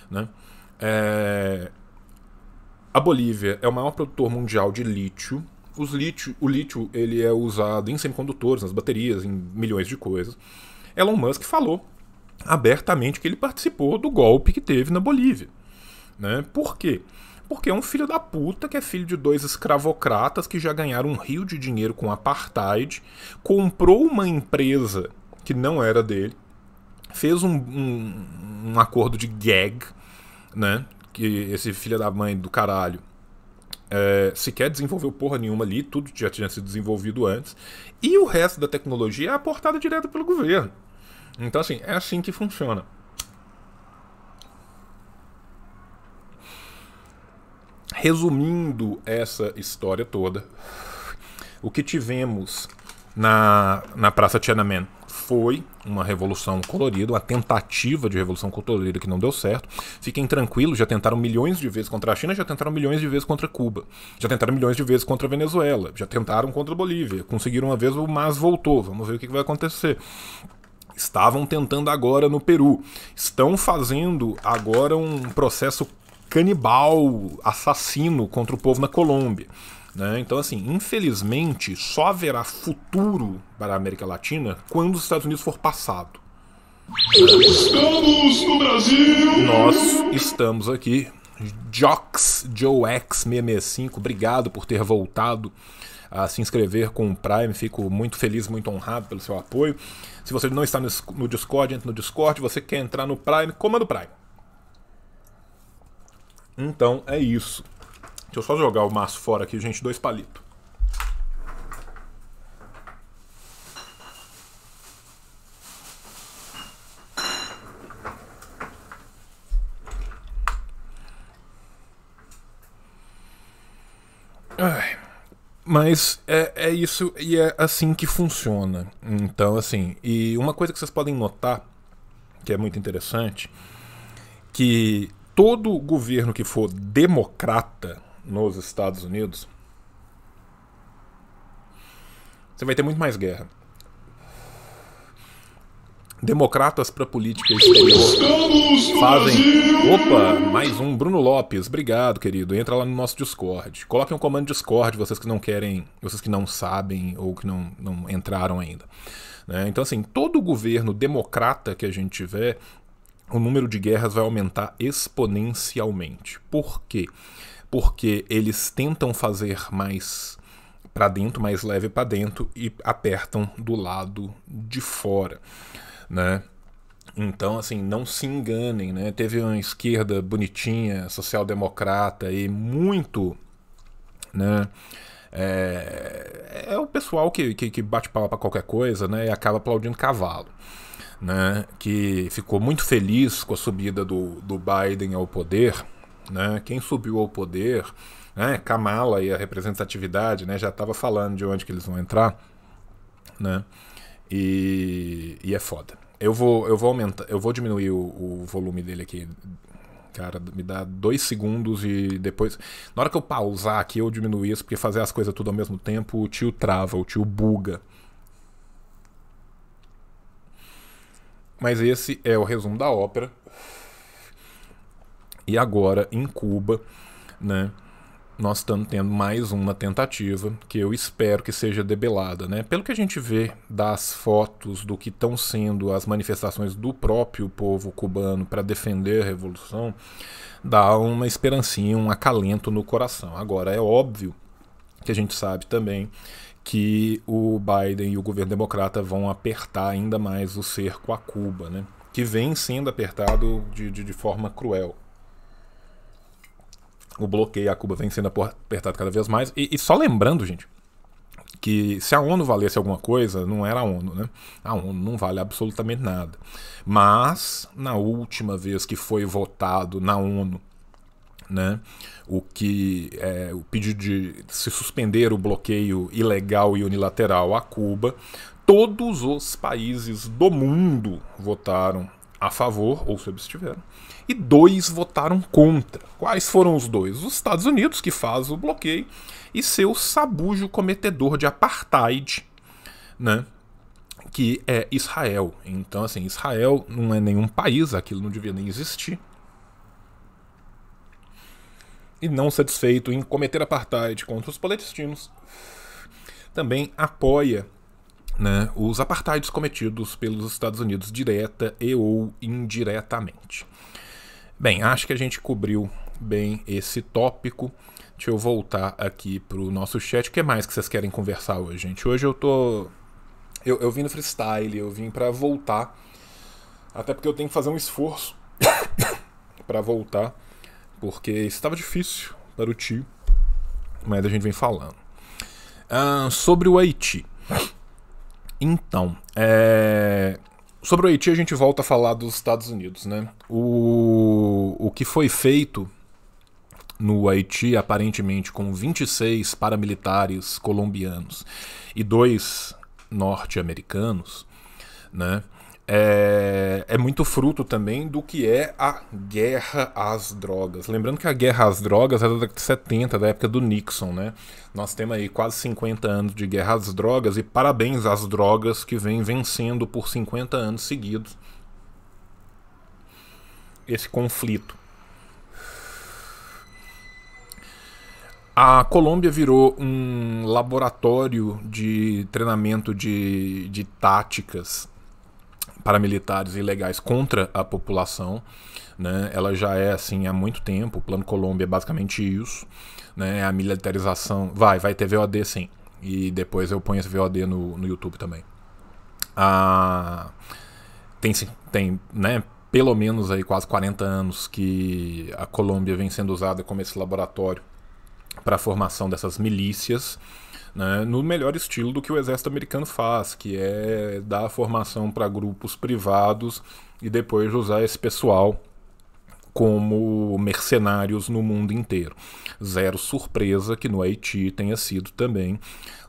Né? É... A Bolívia é o maior produtor mundial de lítio. Os lítio, o lítio ele é usado em semicondutores, nas baterias, em milhões de coisas. Elon Musk falou abertamente que ele participou do golpe que teve na Bolívia. Né? Por quê? Porque é um filho da puta que é filho de dois escravocratas que já ganharam um rio de dinheiro com apartheid, comprou uma empresa que não era dele, fez um, um, um acordo de gag, né? Que esse filho da mãe do caralho é, sequer desenvolveu porra nenhuma ali, tudo já tinha sido desenvolvido antes, e o resto da tecnologia é aportada direto pelo governo. Então, assim, é assim que funciona. Resumindo essa história toda, o que tivemos na, na Praça Tiananmen foi uma revolução colorida, uma tentativa de revolução colorida que não deu certo. Fiquem tranquilos, já tentaram milhões de vezes contra a China, já tentaram milhões de vezes contra Cuba, já tentaram milhões de vezes contra a Venezuela, já tentaram contra a Bolívia, conseguiram uma vez, o MAS voltou, vamos ver o que vai acontecer. Estavam tentando agora no Peru. Estão fazendo agora um processo canibal, assassino contra o povo na Colômbia. Né? Então, assim, infelizmente, só haverá futuro para a América Latina quando os Estados Unidos for passado. Estamos no Brasil! Nós estamos aqui. Jox, JoeX665, obrigado por ter voltado a se inscrever com o Prime. Fico muito feliz, muito honrado pelo seu apoio. Se você não está no Discord, entre no Discord. Se você quer entrar no Prime, comanda o Prime. Então é isso. Deixa eu só jogar o maço fora aqui, gente. Dois palitos. Ai, mas é, é isso e é assim que funciona. Então, assim, e uma coisa que vocês podem notar, que é muito interessante, que todo governo que for democrata nos Estados Unidos, você vai ter muito mais guerra. Democratas para política exterior fazem. Opa, mais um Bruno Lopes. Obrigado, querido. Entra lá no nosso Discord. Coloquem um comando Discord, vocês que não querem, vocês que não sabem ou que não, não entraram ainda. Né? Então, assim, todo governo democrata que a gente tiver, o número de guerras vai aumentar exponencialmente. Por quê? Porque eles tentam fazer mais para dentro, mais leve para dentro e apertam do lado de fora, né? Então, assim, não se enganem, né? Teve uma esquerda bonitinha, social-democrata e muito, né? É, é o pessoal que, que, que bate palma para qualquer coisa, né? E acaba aplaudindo cavalo né, que ficou muito feliz com a subida do, do Biden ao poder. Né? Quem subiu ao poder, né, Kamala e a representatividade, né, já estava falando de onde que eles vão entrar. Né? E, e é foda. Eu vou, eu vou aumentar, eu vou diminuir o, o volume dele aqui cara, me dá dois segundos e depois. Na hora que eu pausar aqui, eu diminuo isso, porque fazer as coisas tudo ao mesmo tempo, o tio trava, o tio buga. Mas esse é o resumo da ópera. E agora, em Cuba, né? Nós estamos tendo mais uma tentativa que eu espero que seja debelada, né? Pelo que a gente vê das fotos do que estão sendo as manifestações do próprio povo cubano para defender a revolução, dá uma esperancinha, um acalento no coração. Agora é óbvio que a gente sabe também que o Biden e o governo democrata vão apertar ainda mais o cerco a Cuba, né? que vem sendo apertado de, de, de forma cruel. O bloqueio a Cuba vem sendo apertado cada vez mais. e, e só lembrando, gente, que se a ONU valesse alguma coisa, não era a ONU, né? A ONU não vale absolutamente nada. Mas na última vez que foi votado na ONU, né, o que é, o pedido de se suspender o bloqueio ilegal e unilateral a Cuba, todos os países do mundo votaram a favor ou se abstiveram, e dois votaram contra. Quais foram os dois? Os Estados Unidos, que faz o bloqueio, e seu sabujo cometedor de apartheid, né? Que é Israel. Então, assim, Israel não é nenhum país, aquilo não devia nem existir e não satisfeito em cometer apartheid contra os palestinos, também apoia né, os apartheids cometidos pelos Estados Unidos direta e ou indiretamente. Bem, acho que a gente cobriu bem esse tópico. Deixa eu voltar aqui para o nosso chat. O que mais que vocês querem conversar hoje, gente? Hoje eu tô. Eu, eu vim no freestyle, eu vim para voltar. Até porque eu tenho que fazer um esforço para voltar porque estava difícil para o tio, mas a gente vem falando. Ah, sobre o Haiti. Então, é... sobre o Haiti a gente volta a falar dos Estados Unidos, né? O, o que foi feito no Haiti, aparentemente com 26 paramilitares colombianos e dois norte-americanos, né? é, é, muito fruto também do que é a guerra às drogas. Lembrando que a guerra às drogas é da década de 70, da época do Nixon, né? Nós temos aí quase 50 anos de guerra às drogas e parabéns às drogas que vem vencendo por 50 anos seguidos esse conflito. A Colômbia virou um laboratório de treinamento de, de táticas paramilitares ilegais contra a população. Né? Ela já é assim há muito tempo. O Plano Colômbia é basicamente isso. Né? É a militarização. Vai, vai ter VOD sim. E depois eu ponho esse VOD no, no YouTube também. Ah, tem, tem né, pelo menos aí quase 40 anos que a Colômbia vem sendo usada como esse laboratório para a formação dessas milícias né, no melhor estilo do que o exército americano faz, que é dar formação para grupos privados e depois usar esse pessoal como mercenários no mundo inteiro. Zero surpresa que no Haiti tenha sido também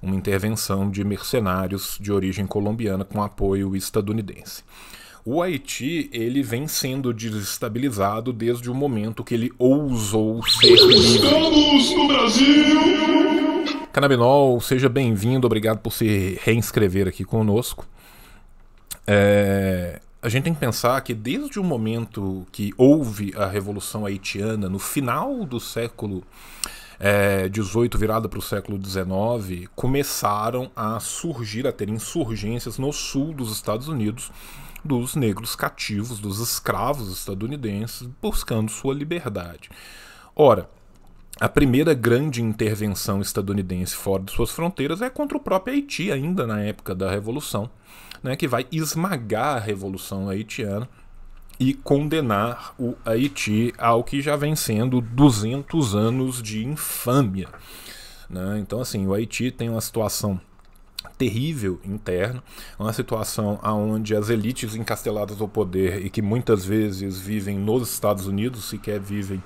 uma intervenção de mercenários de origem colombiana com apoio estadunidense. O Haiti ele vem sendo desestabilizado desde o momento que ele ousou ser livre. Estamos no Brasil! Canabinol, seja bem-vindo, obrigado por se reinscrever aqui conosco. É, a gente tem que pensar que desde o momento que houve a Revolução Haitiana, no final do século XVIII, é, virada para o século XIX, começaram a surgir, a ter insurgências no sul dos Estados Unidos dos negros cativos, dos escravos estadunidenses, buscando sua liberdade. Ora, a primeira grande intervenção estadunidense fora de suas fronteiras é contra o próprio Haiti, ainda na época da Revolução, né, que vai esmagar a Revolução Haitiana e condenar o Haiti ao que já vem sendo 200 anos de infâmia. Né? Então, assim, o Haiti tem uma situação terrível interna, uma situação onde as elites encasteladas ao poder e que muitas vezes vivem nos Estados Unidos, sequer vivem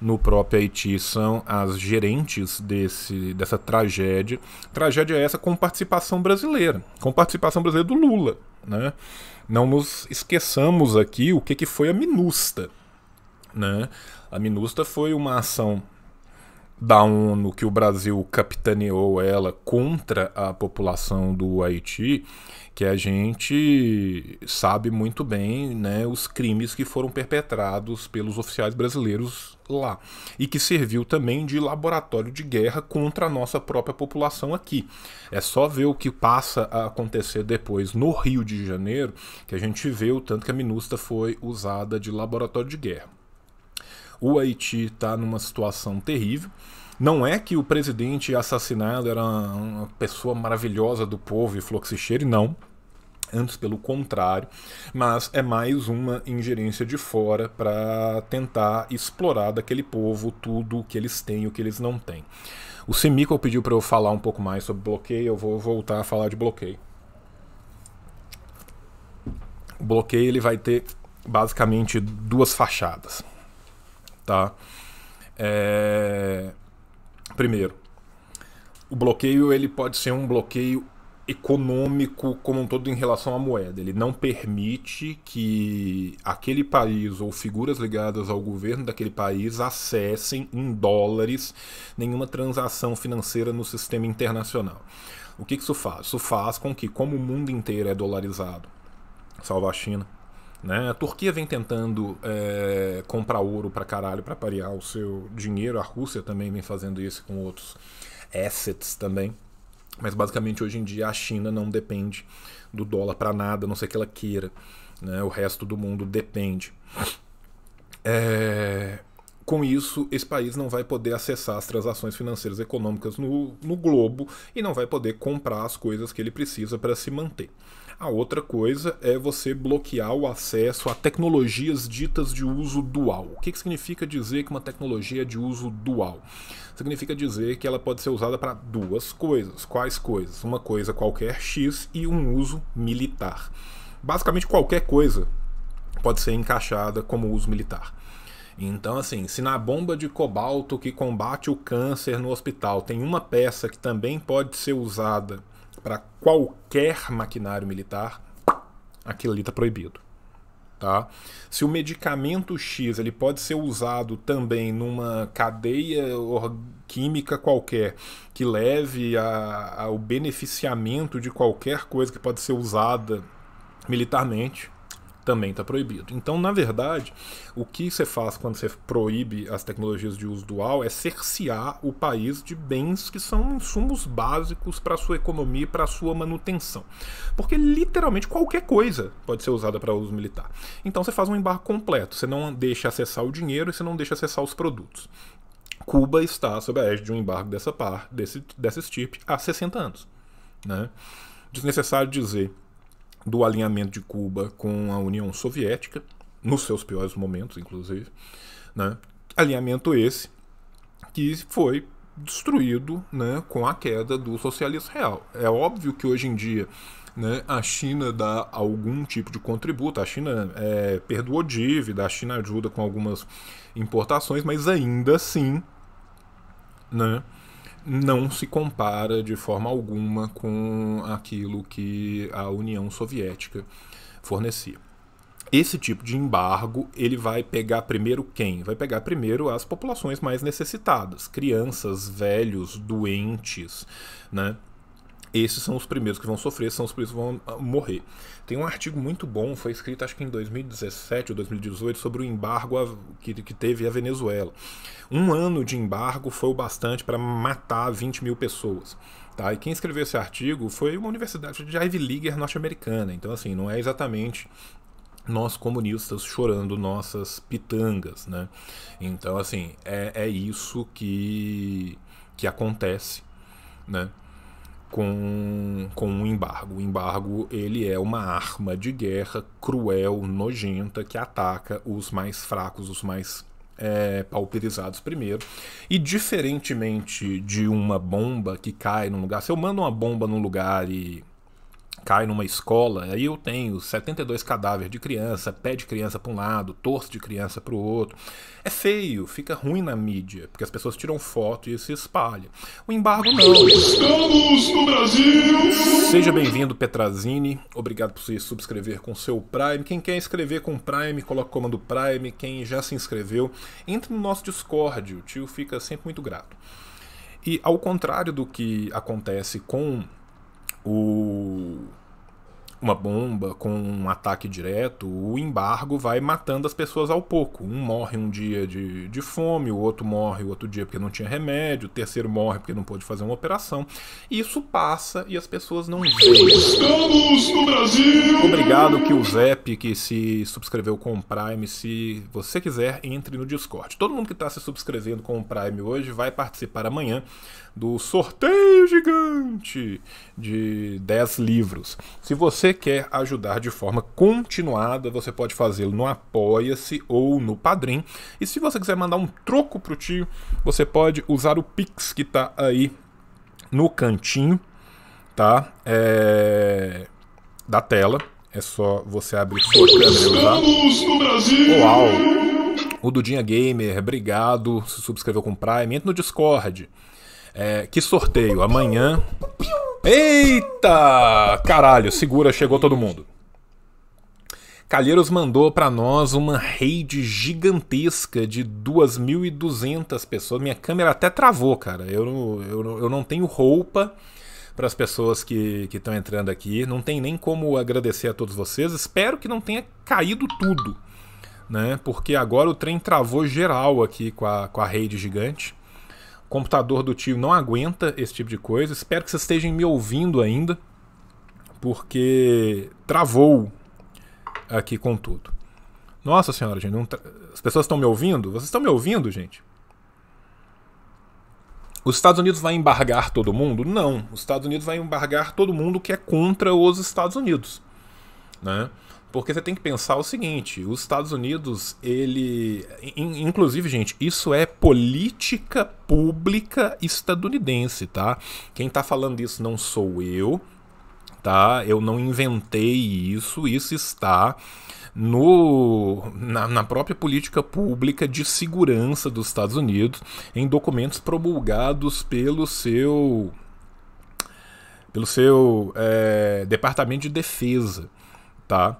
no próprio Haiti são as gerentes desse, dessa tragédia. Tragédia essa com participação brasileira, com participação brasileira do Lula. Né? Não nos esqueçamos aqui o que, que foi a Minusta. Né? A Minusta foi uma ação da ONU que o Brasil capitaneou ela contra a população do Haiti, que a gente sabe muito bem né, os crimes que foram perpetrados pelos oficiais brasileiros lá e que serviu também de laboratório de guerra contra a nossa própria população aqui. É só ver o que passa a acontecer depois no Rio de Janeiro que a gente vê o tanto que a Minusta foi usada de laboratório de guerra. O Haiti está numa situação terrível. Não é que o presidente assassinado era uma pessoa maravilhosa do povo e fluxicheiro, não antes pelo contrário, mas é mais uma ingerência de fora para tentar explorar daquele povo tudo o que eles têm e o que eles não têm. O Semico pediu para eu falar um pouco mais sobre bloqueio, eu vou voltar a falar de bloqueio. O bloqueio ele vai ter basicamente duas fachadas, tá? É... Primeiro, o bloqueio ele pode ser um bloqueio econômico como um todo em relação à moeda. Ele não permite que aquele país ou figuras ligadas ao governo daquele país acessem em dólares nenhuma transação financeira no sistema internacional. O que isso faz? Isso faz com que, como o mundo inteiro é dolarizado, salvo a China, né? A Turquia vem tentando é, comprar ouro para caralho para parear o seu dinheiro, a Rússia também vem fazendo isso com outros assets também. Mas basicamente hoje em dia a China não depende do dólar para nada, a não ser que ela queira. Né? O resto do mundo depende. É... Com isso, esse país não vai poder acessar as transações financeiras e econômicas no, no globo e não vai poder comprar as coisas que ele precisa para se manter. A outra coisa é você bloquear o acesso a tecnologias ditas de uso dual. O que, que significa dizer que uma tecnologia é de uso dual? Significa dizer que ela pode ser usada para duas coisas. Quais coisas? Uma coisa qualquer X e um uso militar. Basicamente qualquer coisa pode ser encaixada como uso militar. Então, assim, se na bomba de cobalto que combate o câncer no hospital tem uma peça que também pode ser usada para qualquer maquinário militar, aquilo ali está proibido. Tá? Se o medicamento X ele pode ser usado também numa cadeia química qualquer que leve ao beneficiamento de qualquer coisa que pode ser usada militarmente, também está proibido. Então, na verdade, o que você faz quando você proíbe as tecnologias de uso dual é cercear o país de bens que são insumos básicos para a sua economia e para a sua manutenção. Porque literalmente qualquer coisa pode ser usada para uso militar. Então, você faz um embargo completo, você não deixa acessar o dinheiro e você não deixa acessar os produtos. Cuba está sob a égide de um embargo dessa par, desse, dessa tipo, há 60 anos. Né? Desnecessário dizer do alinhamento de Cuba com a União Soviética, nos seus piores momentos, inclusive. Né? Alinhamento esse que foi destruído né, com a queda do socialismo real. É óbvio que hoje em dia né, a China dá algum tipo de contributo, a China é, perdoou dívida, a China ajuda com algumas importações, mas ainda assim né, não se compara de forma alguma com aquilo que a União Soviética fornecia. Esse tipo de embargo, ele vai pegar primeiro quem? Vai pegar primeiro as populações mais necessitadas, crianças, velhos, doentes, né? esses são os primeiros que vão sofrer, são os primeiros que vão ah, morrer. Tem um artigo muito bom, foi escrito acho que em 2017 ou 2018, sobre o embargo que, que teve a Venezuela. Um ano de embargo foi o bastante para matar 20 mil pessoas. Tá? E quem escreveu esse artigo foi uma universidade de Ivy League norte-americana. Então, assim, não é exatamente nós comunistas chorando nossas pitangas, né? Então, assim, é, é isso que, que acontece, né? com, com um embargo. O embargo ele é uma arma de guerra cruel, nojenta, que ataca os mais fracos, os mais é, pauperizados primeiro. E diferentemente de uma bomba que cai num lugar, se eu mando uma bomba num lugar e cai numa escola, aí eu tenho 72 cadáveres de criança, pé de criança para um lado, torso de criança para o outro. É feio, fica ruim na mídia, porque as pessoas tiram foto e se espalha. O embargo não. Estamos no Brasil! Seja bem-vindo, Petrazini. Obrigado por se subscrever com seu Prime. Quem quer inscrever com Prime, coloca o comando Prime. Quem já se inscreveu, entre no nosso Discord. O tio fica sempre muito grato. E ao contrário do que acontece com o, uma bomba com um ataque direto, o embargo vai matando as pessoas ao pouco. Um morre um dia de, de fome, o outro morre o outro dia porque não tinha remédio, o terceiro morre porque não pôde fazer uma operação. Isso passa e as pessoas não veem. Estamos no Brasil! Obrigado que o Zep, que se subscreveu com o Prime, se você quiser, entre no Discord. Todo mundo que está se subscrevendo com o Prime hoje vai participar amanhã do sorteio gigante de 10 livros. Se você quer ajudar de forma continuada, você pode fazê-lo no Apoia-se ou no Padrim. E se você quiser mandar um troco pro tio, você pode usar o Pix que tá aí no cantinho, tá? É... Da tela. É só você abrir sua câmera Uau! O Dudinha Gamer, obrigado. Se subscreveu com o Prime. Entra no Discord. É, que sorteio, amanhã. Eita! Caralho, segura, chegou todo mundo. Calheiros mandou para nós uma rede gigantesca de 2.200 pessoas. Minha câmera até travou, cara. Eu, eu, eu não tenho roupa para as pessoas que estão entrando aqui. Não tem nem como agradecer a todos vocês. Espero que não tenha caído tudo, né? Porque agora o trem travou geral aqui com a, com a rede gigante computador do tio não aguenta esse tipo de coisa. Espero que vocês estejam me ouvindo ainda, porque travou aqui com tudo. Nossa senhora, gente, tra... as pessoas estão me ouvindo? Vocês estão me ouvindo, gente? Os Estados Unidos vai embargar todo mundo? Não. Os Estados Unidos vai embargar todo mundo que é contra os Estados Unidos, né? Porque você tem que pensar o seguinte, os Estados Unidos, ele... Inclusive, gente, isso é política pública estadunidense, tá? Quem tá falando isso não sou eu, tá? Eu não inventei isso, isso está no, na, na, própria política pública de segurança dos Estados Unidos, em documentos promulgados pelo seu pelo seu é, Departamento de Defesa, tá?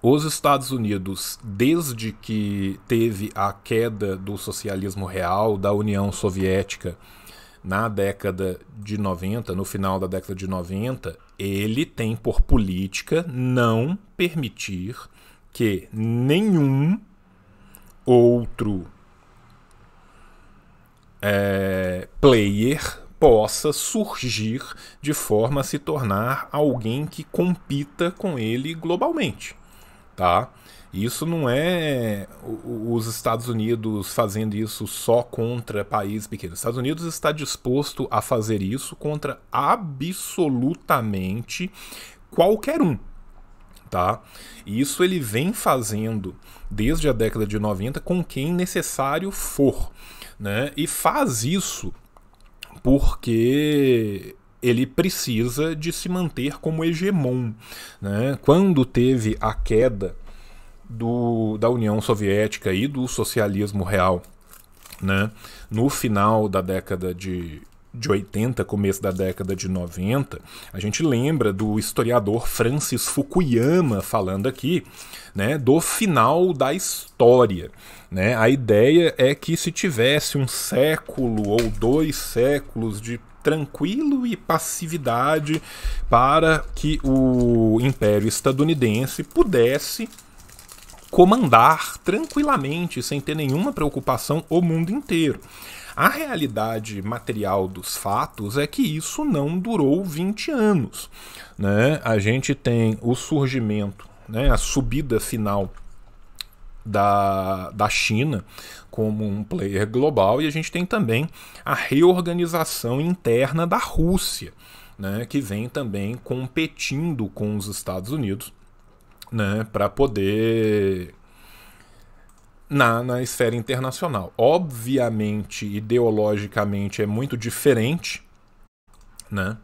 Os Estados Unidos, desde que teve a queda do socialismo real da União Soviética na década de 90, no final da década de 90, ele tem por política não permitir que nenhum outro é, player possa surgir de forma a se tornar alguém que compita com ele globalmente tá? Isso não é os Estados Unidos fazendo isso só contra países pequenos. Os Estados Unidos está disposto a fazer isso contra absolutamente qualquer um, tá? E isso ele vem fazendo desde a década de 90 com quem necessário for, né? E faz isso porque ele precisa de se manter como hegemon. Né? Quando teve a queda do, da União Soviética e do socialismo real né? no final da década de, de 80, começo da década de 90, a gente lembra do historiador Francis Fukuyama falando aqui, né, do final da história, né? A ideia é que se tivesse um século ou dois séculos de tranquilo e passividade para que o Império Estadunidense pudesse comandar tranquilamente, sem ter nenhuma preocupação, o mundo inteiro. A realidade material dos fatos é que isso não durou 20 anos. Né? A gente tem o surgimento, né, a subida final da, da China como um player global, e a gente tem também a reorganização interna da Rússia, né, que vem também competindo com os Estados Unidos né, para poder na, na esfera internacional. Obviamente, ideologicamente, é muito diferente né,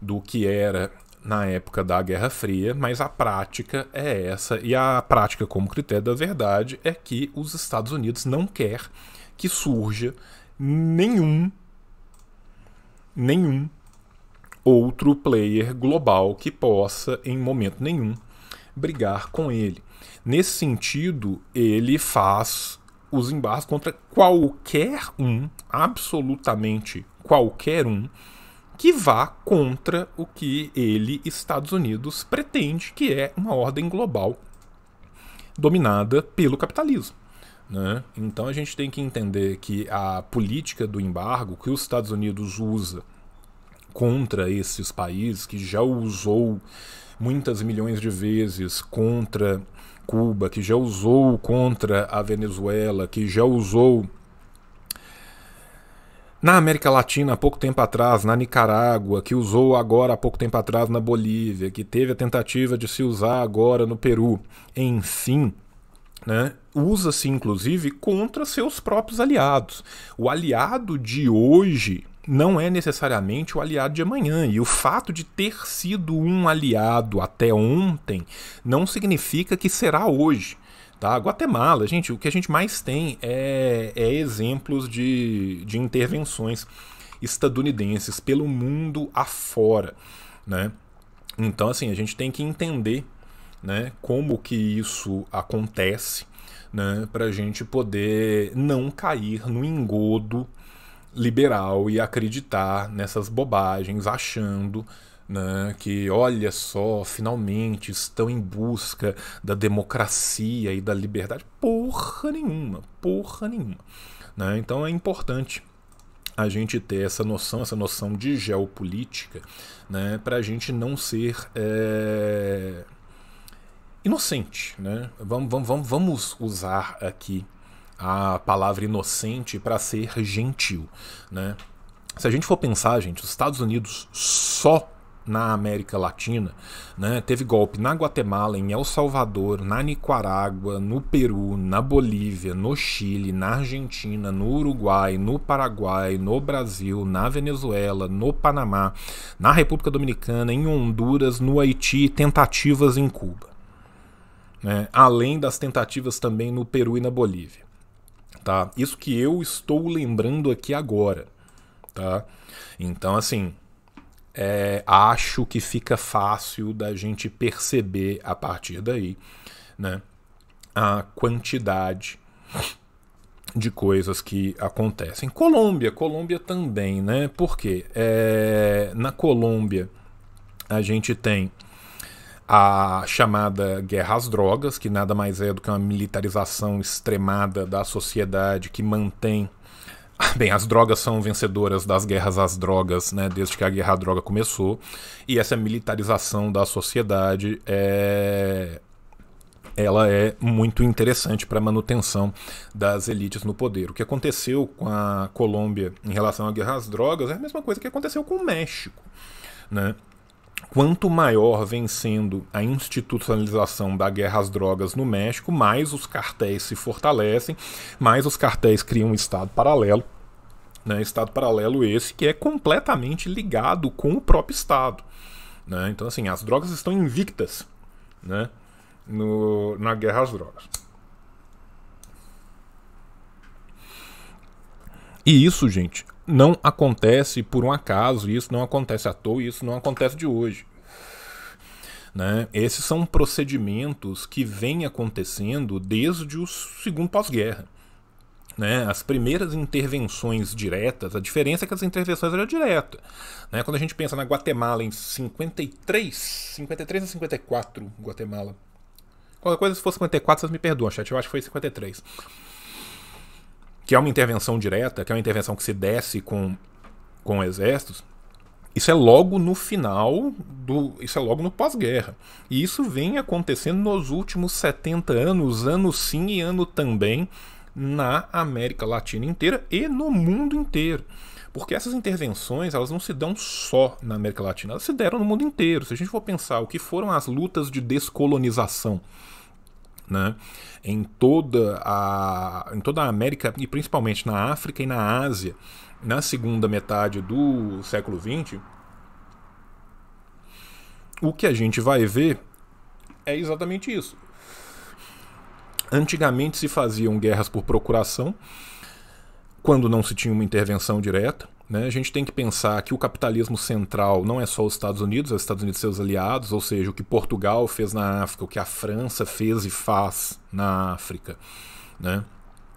do que era na época da Guerra Fria, mas a prática é essa. E a prática, como critério da verdade, é que os Estados Unidos não quer que surja nenhum, nenhum outro player global que possa, em momento nenhum, brigar com ele. Nesse sentido, ele faz os embargos contra qualquer um, absolutamente qualquer um, que vá contra o que ele, Estados Unidos, pretende, que é uma ordem global dominada pelo capitalismo. Né? Então a gente tem que entender que a política do embargo que os Estados Unidos usa contra esses países, que já usou muitas milhões de vezes contra Cuba, que já usou contra a Venezuela, que já usou na América Latina, há pouco tempo atrás, na Nicarágua, que usou agora há pouco tempo atrás na Bolívia, que teve a tentativa de se usar agora no Peru, enfim, né, usa-se inclusive contra seus próprios aliados. O aliado de hoje não é necessariamente o aliado de amanhã. E o fato de ter sido um aliado até ontem não significa que será hoje. Tá? Guatemala, gente, o que a gente mais tem é, é exemplos de, de intervenções estadunidenses pelo mundo afora, né? Então, assim, a gente tem que entender né, como que isso acontece né, para a gente poder não cair no engodo liberal e acreditar nessas bobagens, achando né, que olha só, finalmente estão em busca da democracia e da liberdade. Porra nenhuma, porra nenhuma. Né? Então é importante a gente ter essa noção, essa noção de geopolítica, né, para a gente não ser é, inocente. Né? Vamos, vamos, vamos usar aqui a palavra inocente para ser gentil. Né? Se a gente for pensar, gente, os Estados Unidos só na América Latina. Né? Teve golpe na Guatemala, em El Salvador, na Nicarágua, no Peru, na Bolívia, no Chile, na Argentina, no Uruguai, no Paraguai, no Brasil, na Venezuela, no Panamá, na República Dominicana, em Honduras, no Haiti tentativas em Cuba. Né? Além das tentativas também no Peru e na Bolívia. Tá? Isso que eu estou lembrando aqui agora. Tá? Então, assim, é, acho que fica fácil da gente perceber a partir daí né, a quantidade de coisas que acontecem. Colômbia, Colômbia também, né? Porque é, na Colômbia a gente tem a chamada guerra às drogas, que nada mais é do que uma militarização extremada da sociedade que mantém Bem, as drogas são vencedoras das guerras às drogas, né, desde que a guerra à droga começou, e essa militarização da sociedade é ela é muito interessante para a manutenção das elites no poder. O que aconteceu com a Colômbia em relação à guerra às drogas é a mesma coisa que aconteceu com o México, né? quanto maior vem sendo a institucionalização da guerra às drogas no México, mais os cartéis se fortalecem, mais os cartéis criam um Estado paralelo. Né, estado paralelo esse que é completamente ligado com o próprio Estado. Né? Então, assim, as drogas estão invictas né, no, na guerra às drogas. E isso, gente, não acontece por um acaso, isso não acontece à toa, isso não acontece de hoje. Né? Esses são procedimentos que vêm acontecendo desde o segundo pós-guerra. Né? As primeiras intervenções diretas, a diferença é que as intervenções eram diretas. Né? Quando a gente pensa na Guatemala em 53, 53 a 54, Guatemala. Qualquer coisa, se fosse 54, vocês me perdoam, chat. Eu acho que foi 53 que é uma intervenção direta, que é uma intervenção que se desce com, com exércitos, isso é logo no final do. Isso é logo no pós-guerra. E isso vem acontecendo nos últimos 70 anos, ano sim e ano também, na América Latina inteira e no mundo inteiro. Porque essas intervenções, elas não se dão só na América Latina, elas se deram no mundo inteiro. Se a gente for pensar o que foram as lutas de descolonização né? em, toda a, em toda a América e principalmente na África e na Ásia, na segunda metade do século XX, o que a gente vai ver é exatamente isso. Antigamente se faziam guerras por procuração, quando não se tinha uma intervenção direta. Né? A gente tem que pensar que o capitalismo central não é só os Estados Unidos, é os Estados Unidos e seus aliados, ou seja, o que Portugal fez na África, o que a França fez e faz na África. Né?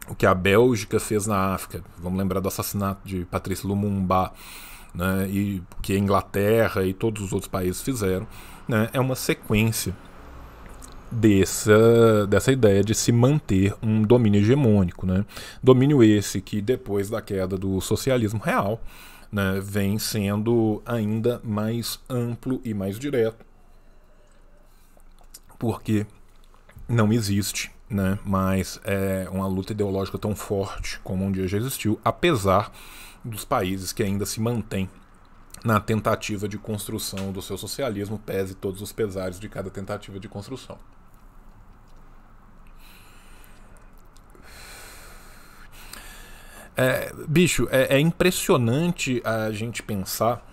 O que a Bélgica fez na África. Vamos lembrar do assassinato de Patrícia Lumumba. Né, e que a Inglaterra e todos os outros países fizeram, né, é uma sequência dessa, dessa ideia de se manter um domínio hegemônico. Né? Domínio esse que, depois da queda do socialismo real, né, vem sendo ainda mais amplo e mais direto, porque não existe né, mas é uma luta ideológica tão forte como um dia já existiu, apesar dos países que ainda se mantêm na tentativa de construção do seu socialismo, pese todos os pesares de cada tentativa de construção. É, bicho, é, é impressionante a gente pensar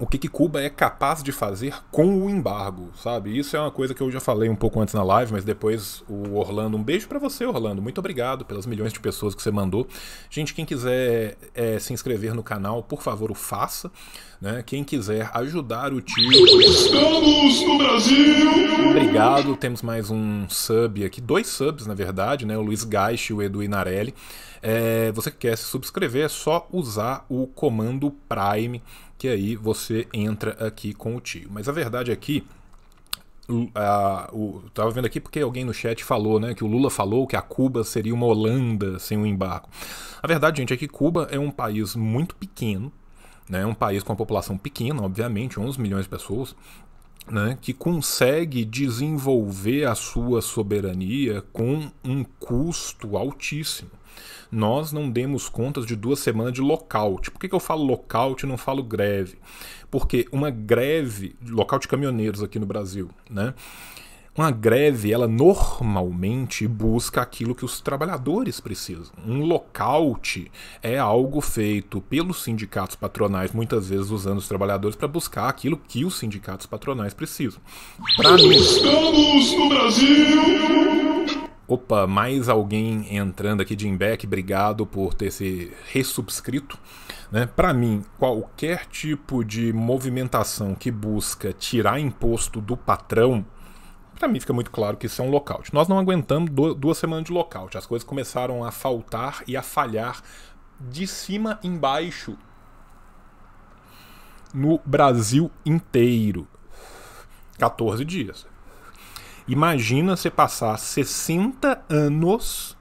o que, que, Cuba é capaz de fazer com o embargo, sabe? Isso é uma coisa que eu já falei um pouco antes na live, mas depois o Orlando, um beijo para você, Orlando. Muito obrigado pelas milhões de pessoas que você mandou. Gente, quem quiser é, se inscrever no canal, por favor, o faça. Né? Quem quiser ajudar o tio. Estamos no Brasil! Obrigado, temos mais um sub aqui, dois subs na verdade, né? O Luiz Gaich e o Edu Inarelli. É, você quer se subscrever, é só usar o comando Prime que aí você entra aqui com o tio. Mas a verdade aqui é a, o, tava vendo aqui porque alguém no chat falou, né, que o Lula falou que a Cuba seria uma Holanda sem o um embargo. A verdade, gente, é que Cuba é um país muito pequeno, né, um país com uma população pequena, obviamente, 11 milhões de pessoas, né, que consegue desenvolver a sua soberania com um custo altíssimo. Nós não demos contas de duas semanas de lockout. Por que, que eu falo lockout e não falo greve? Porque uma greve, lockout de caminhoneiros aqui no Brasil, né? Uma greve, ela normalmente busca aquilo que os trabalhadores precisam. Um lockout é algo feito pelos sindicatos patronais, muitas vezes usando os trabalhadores para buscar aquilo que os sindicatos patronais precisam. Pra Estamos mim... no Brasil! Opa, mais alguém entrando aqui, Jim Beck, obrigado por ter se ressubscrito. Né? Para mim, qualquer tipo de movimentação que busca tirar imposto do patrão, para mim fica muito claro que isso é um lockout. Nós não aguentamos duas semanas de lockout, as coisas começaram a faltar e a falhar de cima embaixo no Brasil inteiro. 14 dias. Imagina você passar 60 anos,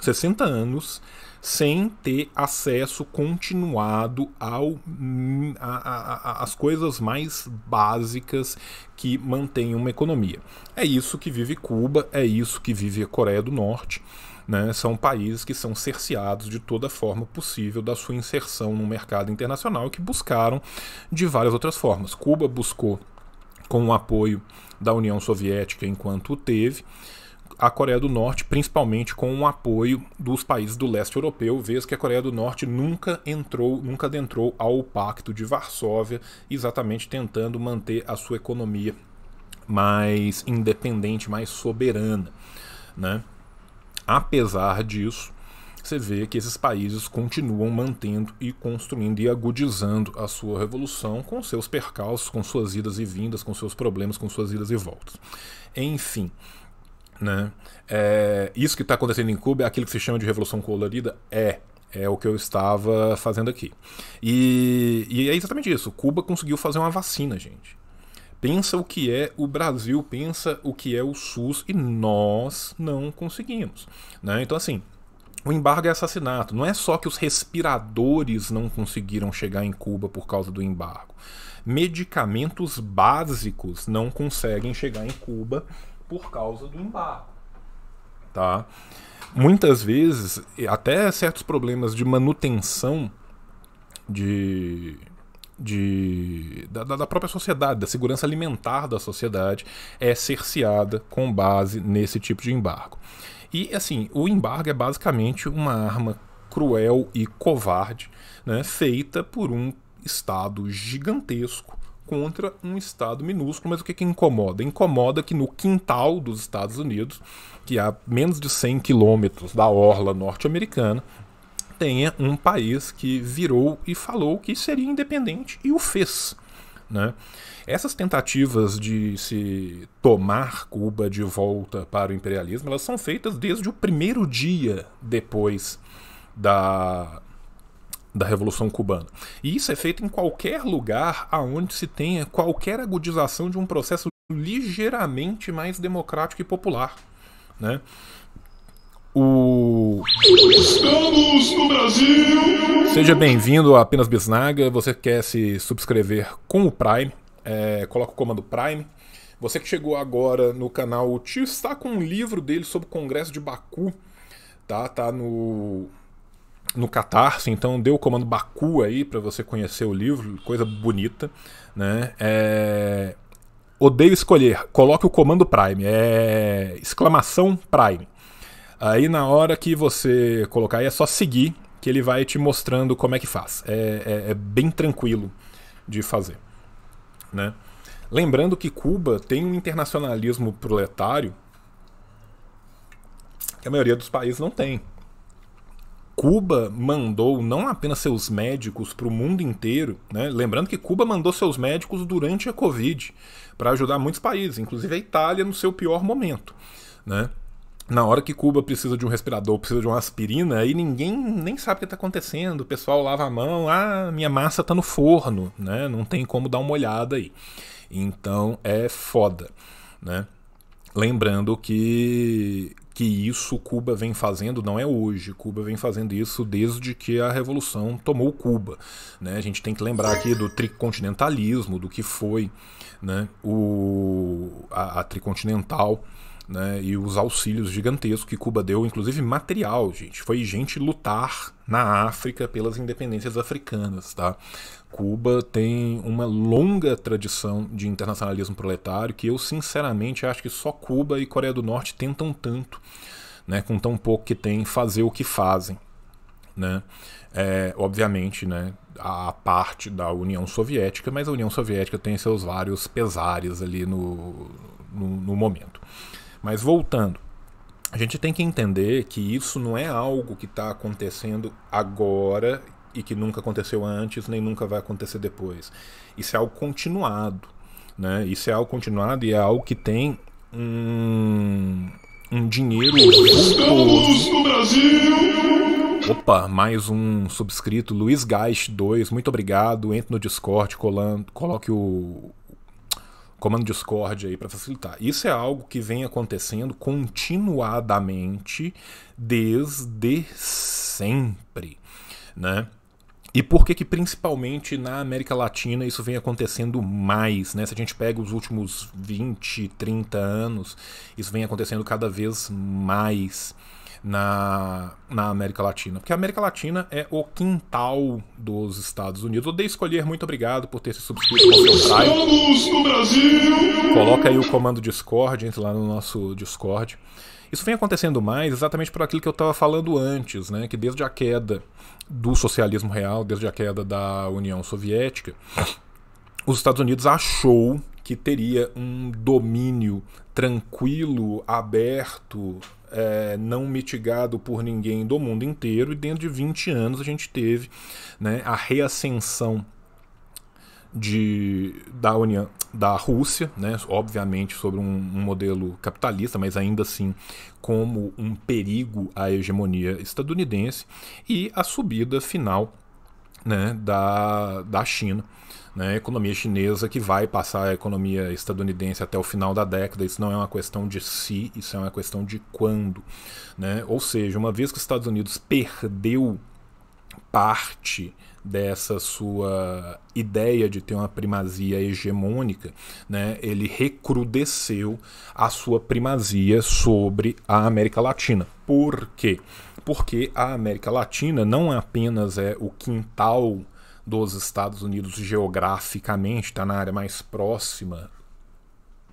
60 anos sem ter acesso continuado ao às coisas mais básicas que mantêm uma economia. É isso que vive Cuba, é isso que vive a Coreia do Norte. Né? São países que são cerceados de toda forma possível da sua inserção no mercado internacional e que buscaram de várias outras formas. Cuba buscou com o apoio da União Soviética enquanto o teve, a Coreia do Norte, principalmente com o apoio dos países do leste europeu, vez que a Coreia do Norte nunca entrou, nunca adentrou ao Pacto de Varsóvia, exatamente tentando manter a sua economia mais independente, mais soberana. Né? Apesar disso, você vê que esses países continuam mantendo e construindo e agudizando a sua revolução com seus percalços, com suas idas e vindas, com seus problemas, com suas idas e voltas. Enfim. Né? É, isso que está acontecendo em Cuba é aquilo que se chama de Revolução Colorida? É, é o que eu estava fazendo aqui. E, e, é exatamente isso. Cuba conseguiu fazer uma vacina, gente. Pensa o que é o Brasil, pensa o que é o SUS e nós não conseguimos. Né? Então, assim, o embargo é assassinato. Não é só que os respiradores não conseguiram chegar em Cuba por causa do embargo. Medicamentos básicos não conseguem chegar em Cuba por causa do embargo. Tá? Muitas vezes, até certos problemas de manutenção de, de, da, da, própria sociedade, da segurança alimentar da sociedade, é cerceada com base nesse tipo de embargo. E assim, o embargo é basicamente uma arma cruel e covarde, né, feita por um estado gigantesco contra um estado minúsculo, mas o que, que incomoda? Incomoda que no quintal dos Estados Unidos, que há é menos de 100 quilômetros da orla norte-americana, tenha um país que virou e falou que seria independente e o fez. Né? Essas tentativas de se tomar Cuba de volta para o imperialismo, elas são feitas desde o primeiro dia depois da da Revolução Cubana. E isso é feito em qualquer lugar aonde se tenha qualquer agudização de um processo ligeiramente mais democrático e popular, né? O... Estamos no Brasil! Seja bem-vindo a Apenas Bisnaga. Você quer se subscrever com o Prime, é, coloca o comando Prime. Você que chegou agora no canal, o tio está com um livro dele sobre o Congresso de Baku, tá? Tá no no Catarse, então dê o comando Baku aí para você conhecer o livro, coisa bonita, né? É... Odeio escolher, coloque o comando Prime, é exclamação Prime. Aí na hora que você colocar aí é só seguir, que ele vai te mostrando como é que faz. É, é, é bem tranquilo de fazer. Né? Lembrando que Cuba tem um internacionalismo proletário que a maioria dos países não tem. Cuba mandou não apenas seus médicos para o mundo inteiro, né? lembrando que Cuba mandou seus médicos durante a Covid para ajudar muitos países, inclusive a Itália no seu pior momento. Né? na hora que Cuba precisa de um respirador, precisa de uma aspirina, aí ninguém nem sabe o que está acontecendo. O pessoal lava a mão, ah, minha massa está no forno, né? Não tem como dar uma olhada aí. Então é foda, né? Lembrando que que isso Cuba vem fazendo não é hoje. Cuba vem fazendo isso desde que a revolução tomou Cuba. Né? A gente tem que lembrar aqui do tricontinentalismo, do que foi né? o, a, a tricontinental né, e os auxílios gigantescos que Cuba deu, inclusive material, gente. Foi gente lutar na África pelas independências africanas, tá? Cuba tem uma longa tradição de internacionalismo proletário que eu sinceramente acho que só Cuba e Coreia do Norte tentam tanto, né, com tão pouco que tem, fazer o que fazem, né? É, obviamente, né, a parte da União Soviética, mas a União Soviética tem seus vários pesares ali no, no, no momento. Mas voltando, a gente tem que entender que isso não é algo que está acontecendo agora e que nunca aconteceu antes nem nunca vai acontecer depois. Isso é algo continuado. Né? Isso é algo continuado e é algo que tem um, um dinheiro. Estamos no Brasil! Opa, mais um subscrito, Luiz Gás 2, muito obrigado. Entre no Discord, colando, coloque o, comando Discord aí para facilitar. Isso é algo que vem acontecendo continuadamente desde sempre, né? E por que que principalmente na América Latina isso vem acontecendo mais, né? Se a gente pega os últimos 20, 30 anos, isso vem acontecendo cada vez mais na, na América Latina. Porque a América Latina é o quintal dos Estados Unidos. Odeio escolher, muito obrigado por ter se subscrito com seu no Brasil! Coloca aí o comando Discord, entra lá no nosso Discord. Isso vem acontecendo mais exatamente por aquilo que eu estava falando antes, né? Que desde a queda do socialismo real, desde a queda da União Soviética, os Estados Unidos achou que teria um domínio tranquilo, aberto, é, não mitigado por ninguém do mundo inteiro, e dentro de 20 anos a gente teve né, a reascensão de, da União da Rússia, né, obviamente sobre um, um, modelo capitalista, mas ainda assim como um perigo à hegemonia estadunidense, e a subida final né, da, da China né, economia chinesa que vai passar a economia estadunidense até o final da década. Isso não é uma questão de se, si, isso é uma questão de quando. Né? Ou seja, uma vez que os Estados Unidos perdeu parte dessa sua ideia de ter uma primazia hegemônica, né, ele recrudesceu a sua primazia sobre a América Latina. Por quê? Porque a América Latina não apenas é o quintal dos Estados Unidos geograficamente, está na área mais próxima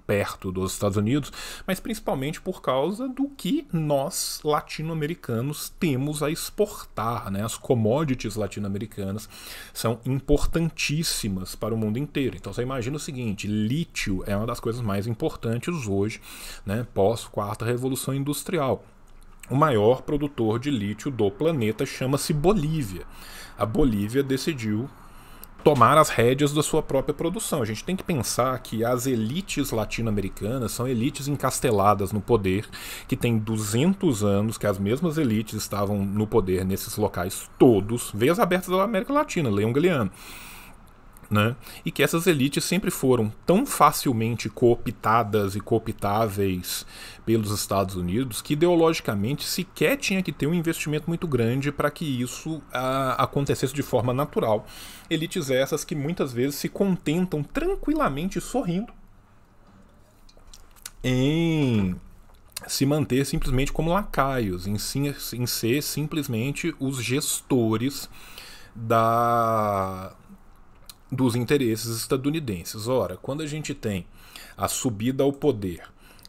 perto dos Estados Unidos, mas principalmente por causa do que nós latino-americanos temos a exportar, né? As commodities latino-americanas são importantíssimas para o mundo inteiro. Então você imagina o seguinte, lítio é uma das coisas mais importantes hoje, né, pós quarta revolução industrial. O maior produtor de lítio do planeta chama-se Bolívia a Bolívia decidiu tomar as rédeas da sua própria produção. A gente tem que pensar que as elites latino-americanas são elites encasteladas no poder, que tem 200 anos que as mesmas elites estavam no poder nesses locais todos, veias abertas da América Latina, leiam Galeano. Né? E que essas elites sempre foram tão facilmente cooptadas e cooptáveis pelos Estados Unidos que ideologicamente sequer tinha que ter um investimento muito grande para que isso a, ah, acontecesse de forma natural. Elites essas que muitas vezes se contentam tranquilamente sorrindo em se manter simplesmente como lacaios, em, em ser simplesmente os gestores da dos interesses estadunidenses. Ora, quando a gente tem a subida ao poder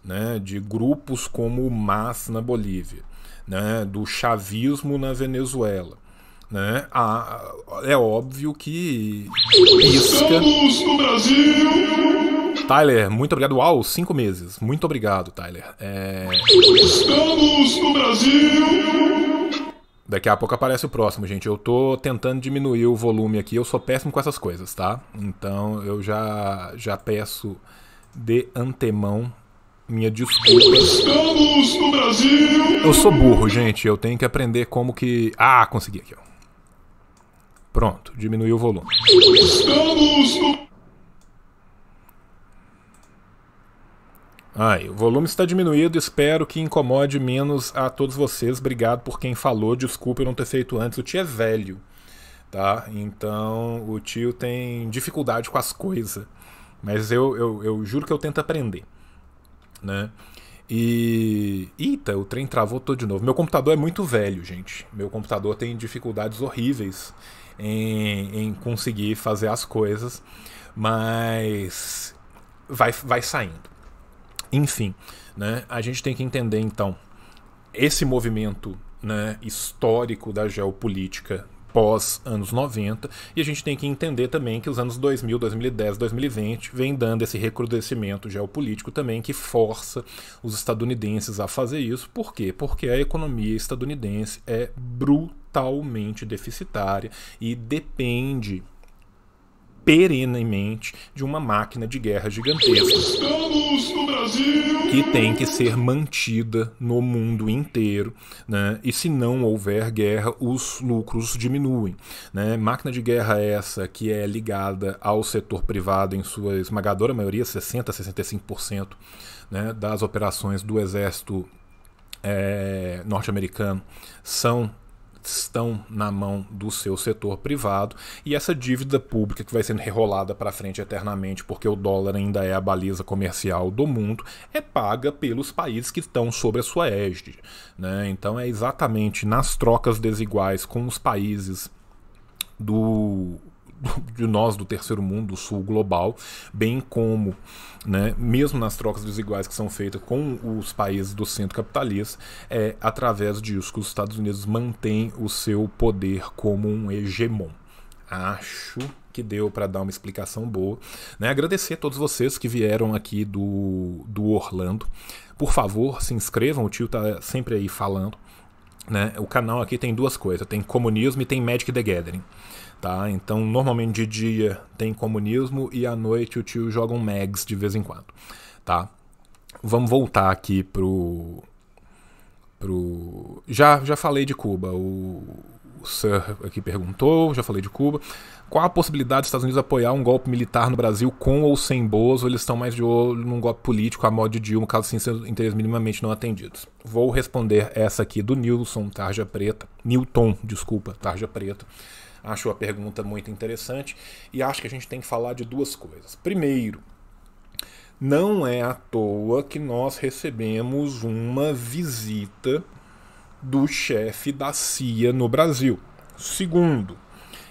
né, de grupos como o MAS na Bolívia, né, do chavismo na Venezuela, né, a, é óbvio que pisca... Estamos no Brasil! Tyler, muito obrigado. Uau, cinco meses. Muito obrigado, Tyler. É... Estamos no Brasil! Daqui a pouco aparece o próximo, gente. Eu tô tentando diminuir o volume aqui. Eu sou péssimo com essas coisas, tá? Então eu já, já peço de antemão minha desculpa. Estamos no Brasil! Eu sou burro, gente. Eu tenho que aprender como que. Ah, consegui aqui, ó. Pronto, diminuiu o volume. Estamos no Ai, o volume está diminuído, espero que incomode menos a todos vocês. Obrigado por quem falou, desculpa eu não ter feito antes. O tio é velho, tá? Então o tio tem dificuldade com as coisas. Mas eu, eu, eu juro que eu tento aprender, né? E. Eita, o trem travou todo de novo. Meu computador é muito velho, gente. Meu computador tem dificuldades horríveis em, em conseguir fazer as coisas, mas vai, vai saindo. Enfim, né, a gente tem que entender então esse movimento né, histórico da geopolítica pós anos 90 e a gente tem que entender também que os anos 2000, 2010, 2020 vem dando esse recrudescimento geopolítico também que força os estadunidenses a fazer isso. Por quê? Porque a economia estadunidense é brutalmente deficitária e depende perenemente de uma máquina de guerra gigantesca. Estamos no Brasil! Que tem que ser mantida no mundo inteiro, né? E se não houver guerra, os lucros diminuem, né? Máquina de guerra essa que é ligada ao setor privado em sua esmagadora maioria, 60 a 65% né, das operações do exército é, norte-americano são estão na mão do seu setor privado e essa dívida pública que vai sendo rerolada para frente eternamente, porque o dólar ainda é a baliza comercial do mundo, é paga pelos países que estão sobre a sua égide. Né? Então é exatamente nas trocas desiguais com os países do de nós do terceiro mundo, do sul global, bem como, né, mesmo nas trocas desiguais que são feitas com os países do centro capitalista, é através disso que os Estados Unidos mantêm o seu poder como um hegemon. Acho que deu para dar uma explicação boa. Né? Agradecer a todos vocês que vieram aqui do, do Orlando. Por favor, se inscrevam, o tio tá sempre aí falando. Né? O canal aqui tem duas coisas: tem comunismo e tem Magic the Gathering tá? Então, normalmente de dia tem comunismo e à noite o tio joga um mags de vez em quando, tá? Vamos voltar aqui pro pro já já falei de Cuba, o, Sir aqui perguntou, já falei de Cuba. Qual a possibilidade dos Estados Unidos apoiar um golpe militar no Brasil com ou sem Bozo? Eles estão mais de olho num golpe político a modo de Dilma, caso sim seus interesses minimamente não atendidos. Vou responder essa aqui do Nilson Tarja Preta. Newton, desculpa, Tarja Preta. Acho a pergunta muito interessante e acho que a gente tem que falar de duas coisas. Primeiro, não é à toa que nós recebemos uma visita do chefe da CIA no Brasil. Segundo,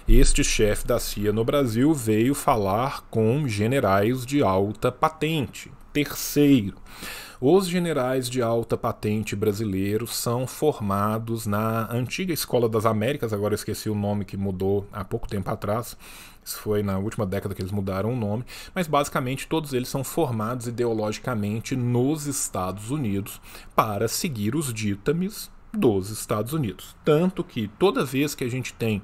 este chefe da CIA no Brasil veio falar com generais de alta patente. Terceiro, os generais de alta patente brasileiros são formados na antiga Escola das Américas, agora eu esqueci o nome que mudou há pouco tempo atrás. Isso foi na última década que eles mudaram o nome, mas basicamente todos eles são formados ideologicamente nos Estados Unidos para seguir os dítames dos Estados Unidos. Tanto que toda vez que a gente tem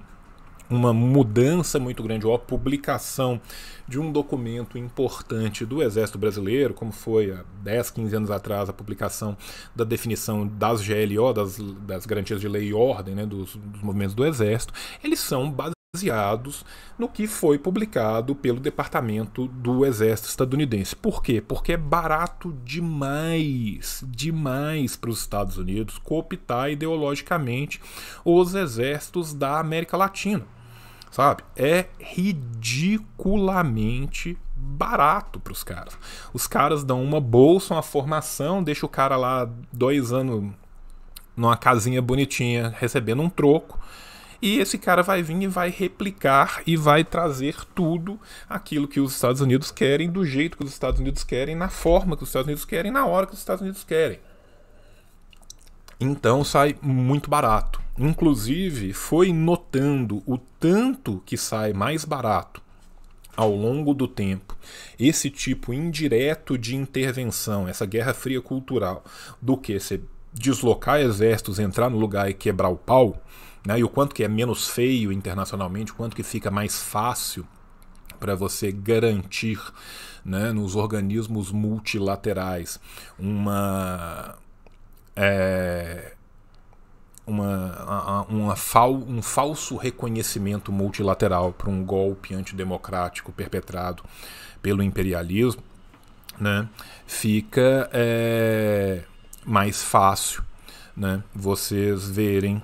uma mudança muito grande, ou a publicação de um documento importante do Exército Brasileiro, como foi há 10, 15 anos atrás a publicação da definição das GLO, das, das Garantias de Lei e Ordem, né, dos, dos movimentos do Exército, eles são baseados no que foi publicado pelo Departamento do Exército Estadunidense. Por quê? Porque é barato demais, demais para os Estados Unidos cooptar ideologicamente os exércitos da América Latina. Sabe? É ridiculamente barato para os caras. Os caras dão uma bolsa, uma formação, deixa o cara lá dois anos numa casinha bonitinha recebendo um troco e esse cara vai vir e vai replicar e vai trazer tudo aquilo que os Estados Unidos querem, do jeito que os Estados Unidos querem, na forma que os Estados Unidos querem, na hora que os Estados Unidos querem. Então sai muito barato. Inclusive, foi notando o tanto que sai mais barato ao longo do tempo esse tipo indireto de intervenção, essa guerra fria cultural, do que você deslocar exércitos, entrar no lugar e quebrar o pau, né? e o quanto que é menos feio internacionalmente, o quanto que fica mais fácil para você garantir né, nos organismos multilaterais uma, é, uma, uma um falso reconhecimento multilateral para um golpe antidemocrático perpetrado pelo imperialismo, né, fica é, mais fácil né, vocês verem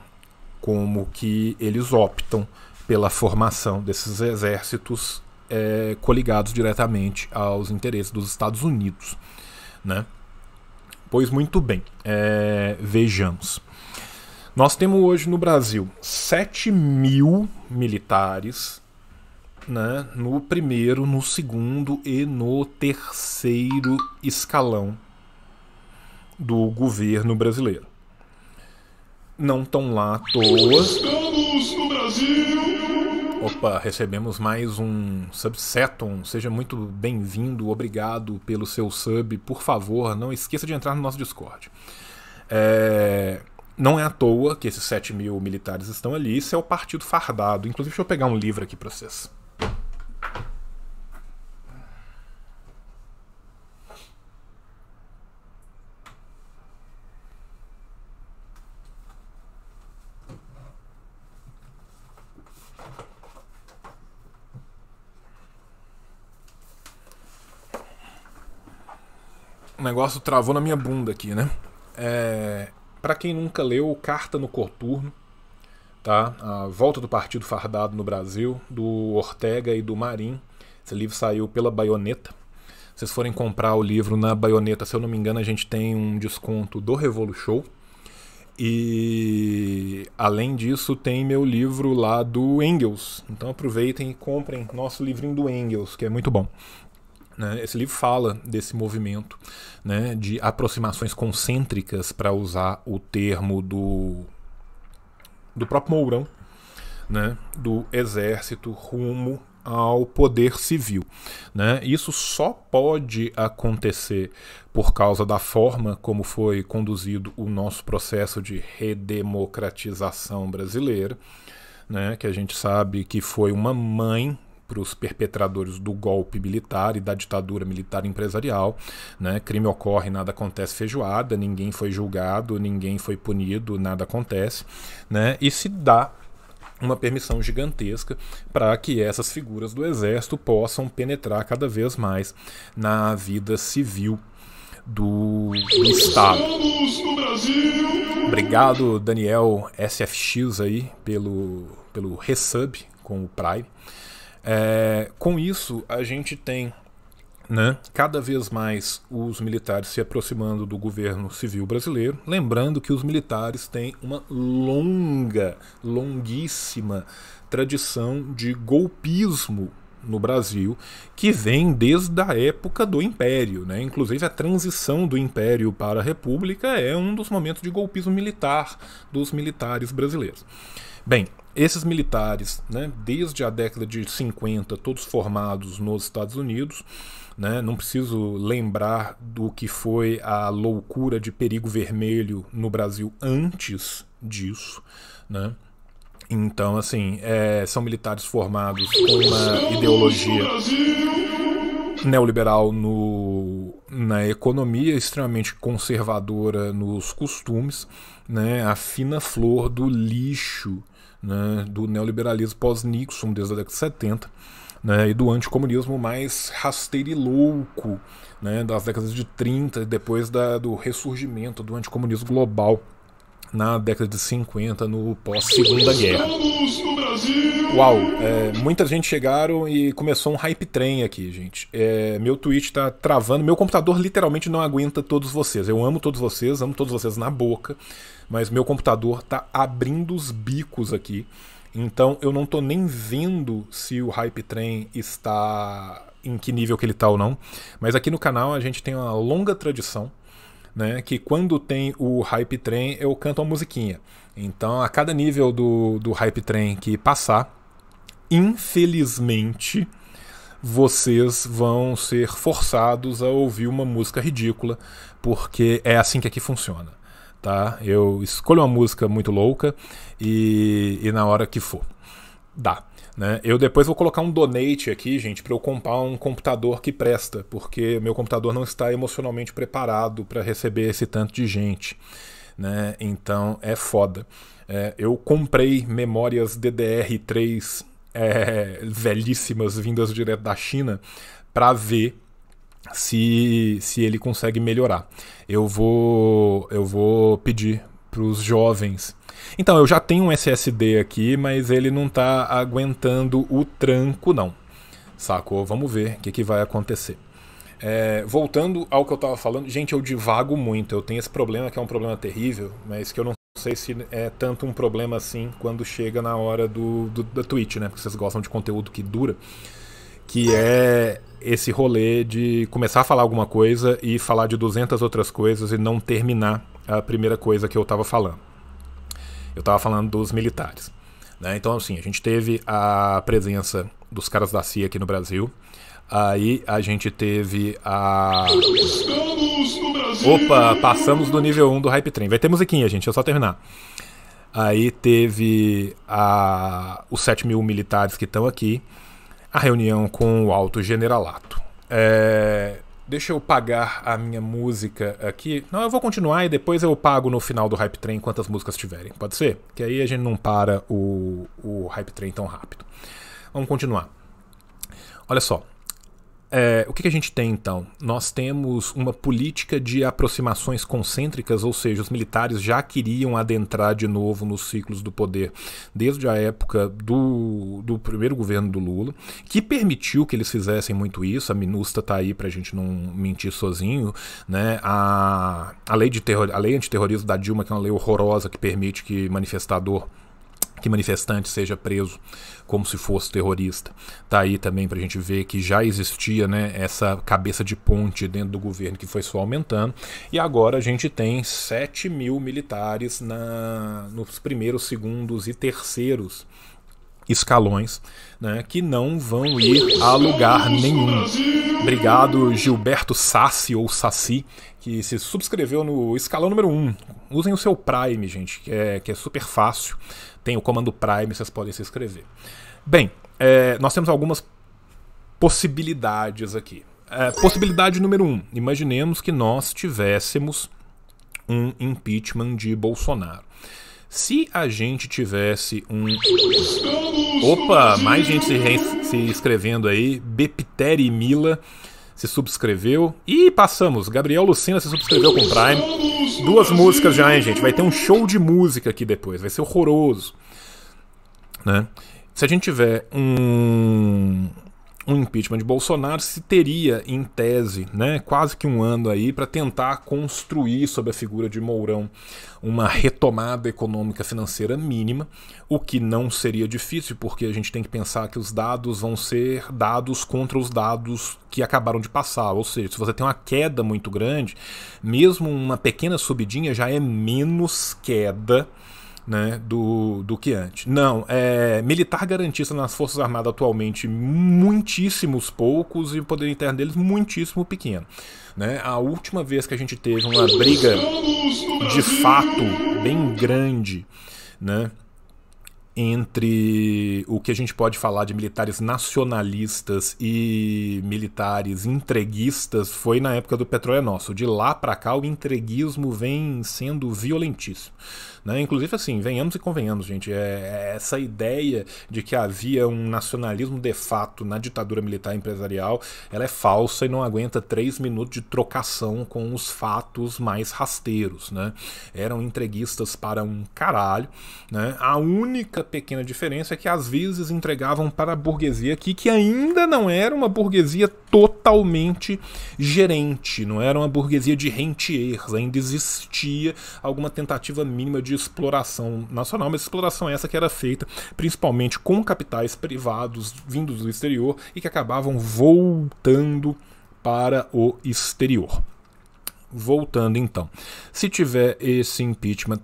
como que eles optam pela formação desses exércitos é, coligados diretamente aos interesses dos Estados Unidos. Né? Pois muito bem, é, vejamos. Nós temos hoje no Brasil 7 mil militares né, no primeiro, no segundo e no terceiro escalão do governo brasileiro não estão lá à toa. Estamos no Brasil! Opa, recebemos mais um Subseton. Seja muito bem-vindo, obrigado pelo seu sub. Por favor, não esqueça de entrar no nosso Discord. É... Não é à toa que esses 7 mil militares estão ali, isso é o partido fardado. Inclusive, deixa eu pegar um livro aqui para vocês. negócio travou na minha bunda aqui, né? É, para quem nunca leu Carta no Coturno, tá? A Volta do Partido Fardado no Brasil, do Ortega e do Marim. Esse livro saiu pela Baioneta. Se vocês forem comprar o livro na Baioneta, se eu não me engano, a gente tem um desconto do Revolu Show. E além disso, tem meu livro lá do Engels. Então aproveitem e comprem nosso livrinho do Engels, que é muito bom. Né? Esse livro fala desse movimento né, de aproximações concêntricas, para usar o termo do, do próprio Mourão, né, do exército rumo ao poder civil. Né? Isso só pode acontecer por causa da forma como foi conduzido o nosso processo de redemocratização brasileira, né? que a gente sabe que foi uma mãe para os perpetradores do golpe militar e da ditadura militar empresarial. Né? Crime ocorre, nada acontece feijoada, ninguém foi julgado, ninguém foi punido, nada acontece. Né? E se dá uma permissão gigantesca para que essas figuras do exército possam penetrar cada vez mais na vida civil do, do Estado. Obrigado, Daniel SFX aí, pelo, pelo resub com o Prime. É, com isso, a gente tem né? cada vez mais os militares se aproximando do governo civil brasileiro. Lembrando que os militares têm uma longa, longuíssima tradição de golpismo no Brasil, que vem desde a época do Império. Né? Inclusive, a transição do Império para a República é um dos momentos de golpismo militar dos militares brasileiros. Bem, esses militares, né, desde a década de 50, todos formados nos Estados Unidos, né, não preciso lembrar do que foi a loucura de perigo vermelho no Brasil antes disso, né? Então, assim, é, são militares formados com uma ideologia neoliberal no, na economia, extremamente conservadora nos costumes, né, a fina flor do lixo né, do neoliberalismo pós-Nixon desde a década de 70 né, e do anticomunismo mais rasteiro e louco né, das décadas de 30 depois da, do ressurgimento do anticomunismo global na década de 50, no pós-segunda guerra. Uau, é, muita gente chegaram e começou um hype trem aqui, gente. É, meu tweet tá travando, meu computador literalmente não aguenta todos vocês. Eu amo todos vocês, amo todos vocês na boca mas meu computador tá abrindo os bicos aqui. Então eu não tô nem vendo se o Hype Train está em que nível que ele tá ou não. Mas aqui no canal a gente tem uma longa tradição, né, que quando tem o Hype Train eu canto uma musiquinha. Então a cada nível do, do Hype Train que passar, infelizmente, vocês vão ser forçados a ouvir uma música ridícula, porque é assim que aqui funciona tá? Eu escolho uma música muito louca e, e na hora que for. Dá. Né? Eu depois vou colocar um donate aqui, gente, para eu comprar um computador que presta, porque meu computador não está emocionalmente preparado para receber esse tanto de gente. Né? Então é foda. É, eu comprei memórias DDR3 é, velhíssimas vindas direto da China para ver se, se ele consegue melhorar. Eu vou eu vou pedir para os jovens. Então, eu já tenho um SSD aqui, mas ele não está aguentando o tranco, não. Sacou? Vamos ver o que, que vai acontecer. É, voltando ao que eu estava falando, gente, eu divago muito. Eu tenho esse problema que é um problema terrível, mas que eu não sei se é tanto um problema assim quando chega na hora do, do da Twitch, né? Porque vocês gostam de conteúdo que dura. Que é esse rolê de começar a falar alguma coisa e falar de 200 outras coisas e não terminar a primeira coisa que eu estava falando. Eu estava falando dos militares. Né? Então, assim, a gente teve a presença dos caras da CIA aqui no Brasil. Aí a gente teve a. Estamos no Brasil! Opa, passamos do nível 1 do Hype Train. Vai ter musiquinha, gente, é só terminar. Aí teve a... os 7 mil militares que estão aqui a reunião com o alto generalato. É, deixa eu pagar a minha música aqui. Não, eu vou continuar e depois eu pago no final do Hype Train quantas músicas tiverem. Pode ser? Que aí a gente não para o, o Hype Train tão rápido. Vamos continuar. Olha só, é, o que, que, a gente tem então? Nós temos uma política de aproximações concêntricas, ou seja, os militares já queriam adentrar de novo nos ciclos do poder desde a época do, do primeiro governo do Lula, que permitiu que eles fizessem muito isso. A Minusta está aí para a gente não mentir sozinho. Né? A, a, lei de terror, a lei antiterrorismo da Dilma, que é uma lei horrorosa que permite que manifestador que manifestante seja preso como se fosse terrorista. Tá aí também para a gente ver que já existia né, essa cabeça de ponte dentro do governo que foi só aumentando. E agora a gente tem 7 mil militares na, nos primeiros, segundos e terceiros escalões, né, que não vão ir a lugar nenhum. Obrigado, Gilberto Sassi ou Saci, que se subscreveu no escalão número 1. Usem o seu Prime, gente, que é, que é super fácil. Tem o comando prime, vocês podem se inscrever. Bem, é, nós temos algumas possibilidades aqui. É, possibilidade número um: imaginemos que nós tivéssemos um impeachment de Bolsonaro. Se a gente tivesse um. Opa, mais gente se, se inscrevendo aí. Bepteri Mila se subscreveu. E passamos. Gabriel Lucena se subscreveu com Prime. Duas músicas já, hein, gente? Vai ter um show de música aqui depois. Vai ser horroroso. Né? Se a gente tiver um um impeachment de Bolsonaro se teria, em tese, né, quase que um ano aí para tentar construir sobre a figura de Mourão uma retomada econômica financeira mínima, o que não seria difícil, porque a gente tem que pensar que os dados vão ser dados contra os dados que acabaram de passar. Ou seja, se você tem uma queda muito grande, mesmo uma pequena subidinha já é menos queda né, do, do que antes. Não, é, militar garantista nas Forças Armadas atualmente, muitíssimos poucos e o poder interno deles muitíssimo pequeno. Né? A última vez que a gente teve uma briga de fato bem grande, né? entre o que a gente pode falar de militares nacionalistas e militares entreguistas foi na época do Petróleo é Nosso. De lá para cá o entreguismo vem sendo violentíssimo. Né? Inclusive, assim, venhamos e convenhamos, gente, é, é, essa ideia de que havia um nacionalismo de fato na ditadura militar empresarial, ela é falsa e não aguenta três minutos de trocação com os fatos mais rasteiros. Né? Eram entreguistas para um caralho. Né? A única pequena diferença é que às vezes entregavam para a burguesia aqui, que ainda não era uma burguesia totalmente gerente, não era uma burguesia de rentiers, ainda existia alguma tentativa mínima de exploração nacional, mas exploração essa que era feita principalmente com capitais privados vindos do exterior e que acabavam voltando para o exterior. Voltando então, se tiver esse impeachment,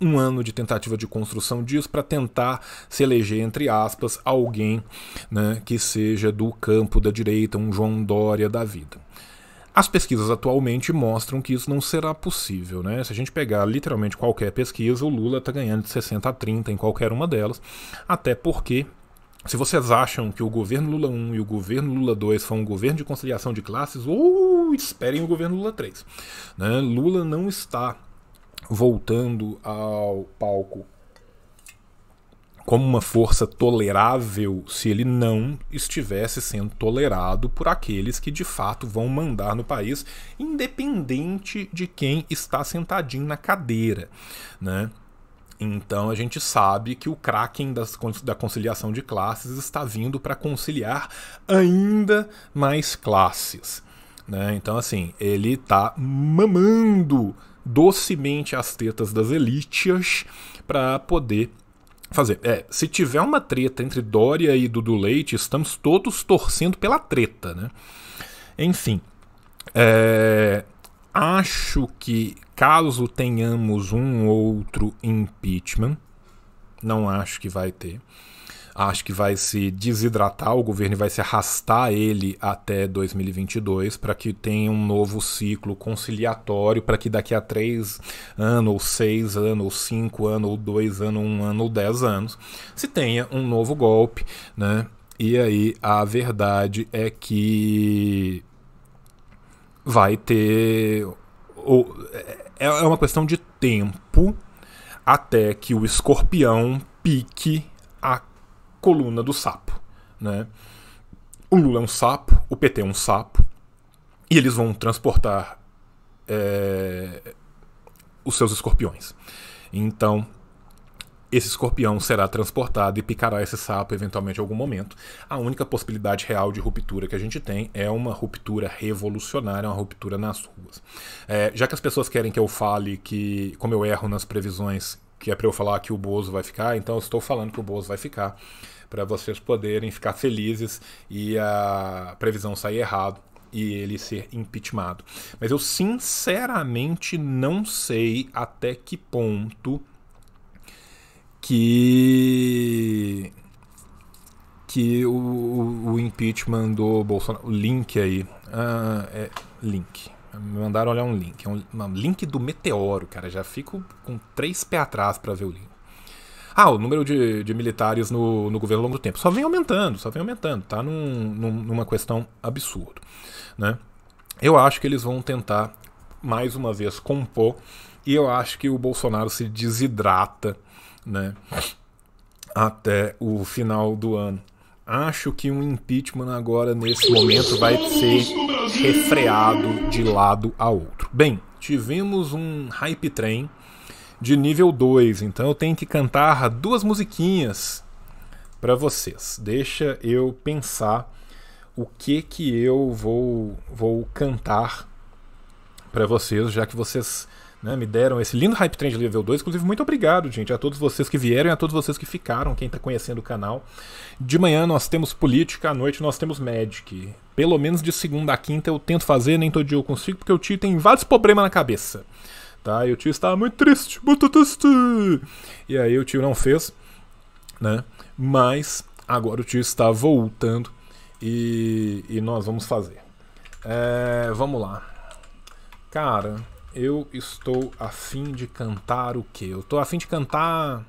um ano de tentativa de construção disso para tentar se eleger, entre aspas, alguém né, que seja do campo da direita, um João Dória da vida. As pesquisas atualmente mostram que isso não será possível, né? Se a gente pegar literalmente qualquer pesquisa, o Lula está ganhando de 60 a 30 em qualquer uma delas, até porque se vocês acham que o governo Lula 1 e o governo Lula 2 foi um governo de conciliação de classes, ou uh, esperem o governo Lula 3. Né? Lula não está voltando ao palco como uma força tolerável se ele não estivesse sendo tolerado por aqueles que de fato vão mandar no país, independente de quem está sentadinho na cadeira, né? Então a gente sabe que o Kraken das, da conciliação de classes está vindo para conciliar ainda mais classes. Né? Então, assim, ele está mamando docemente as tetas das elites para poder fazer. É, se tiver uma treta entre Dória e Dudu Leite, estamos todos torcendo pela treta, né? Enfim, é, acho que caso tenhamos um outro impeachment, não acho que vai ter acho que vai se desidratar, o governo vai se arrastar ele até 2022 para que tenha um novo ciclo conciliatório, para que daqui a três anos, ou seis anos, ou cinco anos, ou dois anos, um ano, ou dez anos, se tenha um novo golpe, né? E aí a verdade é que vai ter. É, é uma questão de tempo até que o escorpião pique a coluna do sapo. Né? O Lula é um sapo, o PT é um sapo, e eles vão transportar é, os seus escorpiões. Então, esse escorpião será transportado e picará esse sapo eventualmente em algum momento. A única possibilidade real de ruptura que a gente tem é uma ruptura revolucionária, uma ruptura nas ruas. É, já que as pessoas querem que eu fale que, como eu erro nas previsões que é para eu falar que o Bozo vai ficar, então eu estou falando que o Bozo vai ficar, para vocês poderem ficar felizes e a previsão sair errado e ele ser impeachmentado. Mas eu sinceramente não sei até que ponto que que o, o, impeachment do Bolsonaro, o link aí, ah, é link me mandaram olhar um link. É um, um, link do Meteoro, cara. Já fico com três pés atrás para ver o link. Ah, o número de, de militares no, no, governo ao longo do tempo. Só vem aumentando, só vem aumentando. Tá num, num, numa questão absurda. Né? Eu acho que eles vão tentar, mais uma vez, compor. E eu acho que o Bolsonaro se desidrata né? até o final do ano. Acho que um impeachment agora, nesse momento, vai ser refreado de lado a outro. Bem, tivemos um hype trem de nível 2, então eu tenho que cantar duas musiquinhas para vocês. Deixa eu pensar o que que eu vou vou cantar para vocês, já que vocês né, me deram esse lindo hype train de level 2. Inclusive, muito obrigado, gente, a todos vocês que vieram e a todos vocês que ficaram, quem está conhecendo o canal. De manhã nós temos política, à noite nós temos Magic. Pelo menos de segunda a quinta eu tento fazer, nem todo dia eu consigo, porque o tio tem vários problemas na cabeça. Tá? E o tio estava muito triste, muito triste. E aí o tio não fez, né? Mas agora o tio está voltando e, e nós vamos fazer. É, vamos lá. Cara, eu estou afim de cantar o quê? Eu estou afim de cantar.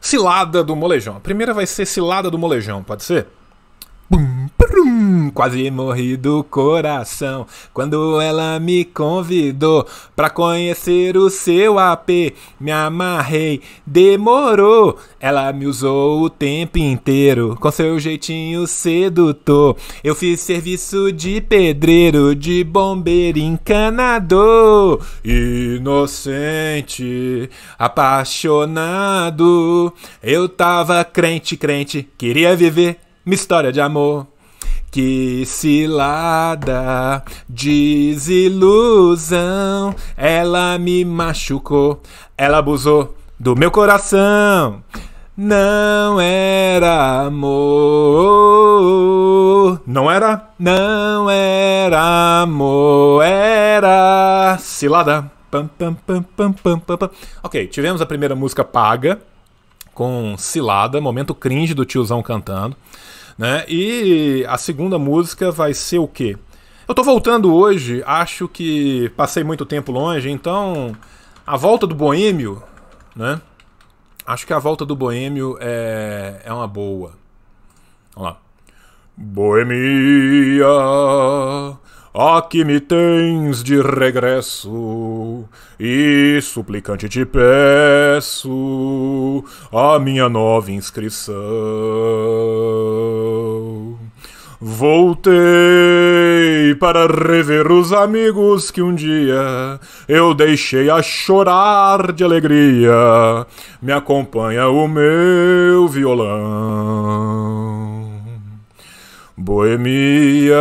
Cilada do Molejão. A primeira vai ser Cilada do Molejão, pode ser? quase morri do coração quando ela me convidou pra conhecer o seu AP. Me amarrei, demorou. Ela me usou o tempo inteiro com seu jeitinho sedutor. Eu fiz serviço de pedreiro, de bombeiro encanador. Inocente, apaixonado. Eu tava crente, crente, queria viver uma história de amor que cilada, desilusão. Ela me machucou, ela abusou do meu coração. Não era amor. Não era? Não era amor, era cilada. Pam, pam, pam, pam, pam, pam. Ok, tivemos a primeira música paga com Cilada, momento cringe do tiozão cantando. Né? E a segunda música vai ser o quê? Eu tô voltando hoje, acho que passei muito tempo longe, então a volta do Boêmio, né? Acho que a volta do Boêmio é, é uma boa. Vamos lá. Boemia, Aqui me tens de regresso, e suplicante te peço a minha nova inscrição. Voltei para rever os amigos que um dia eu deixei a chorar de alegria. Me acompanha o meu violão. Boemia,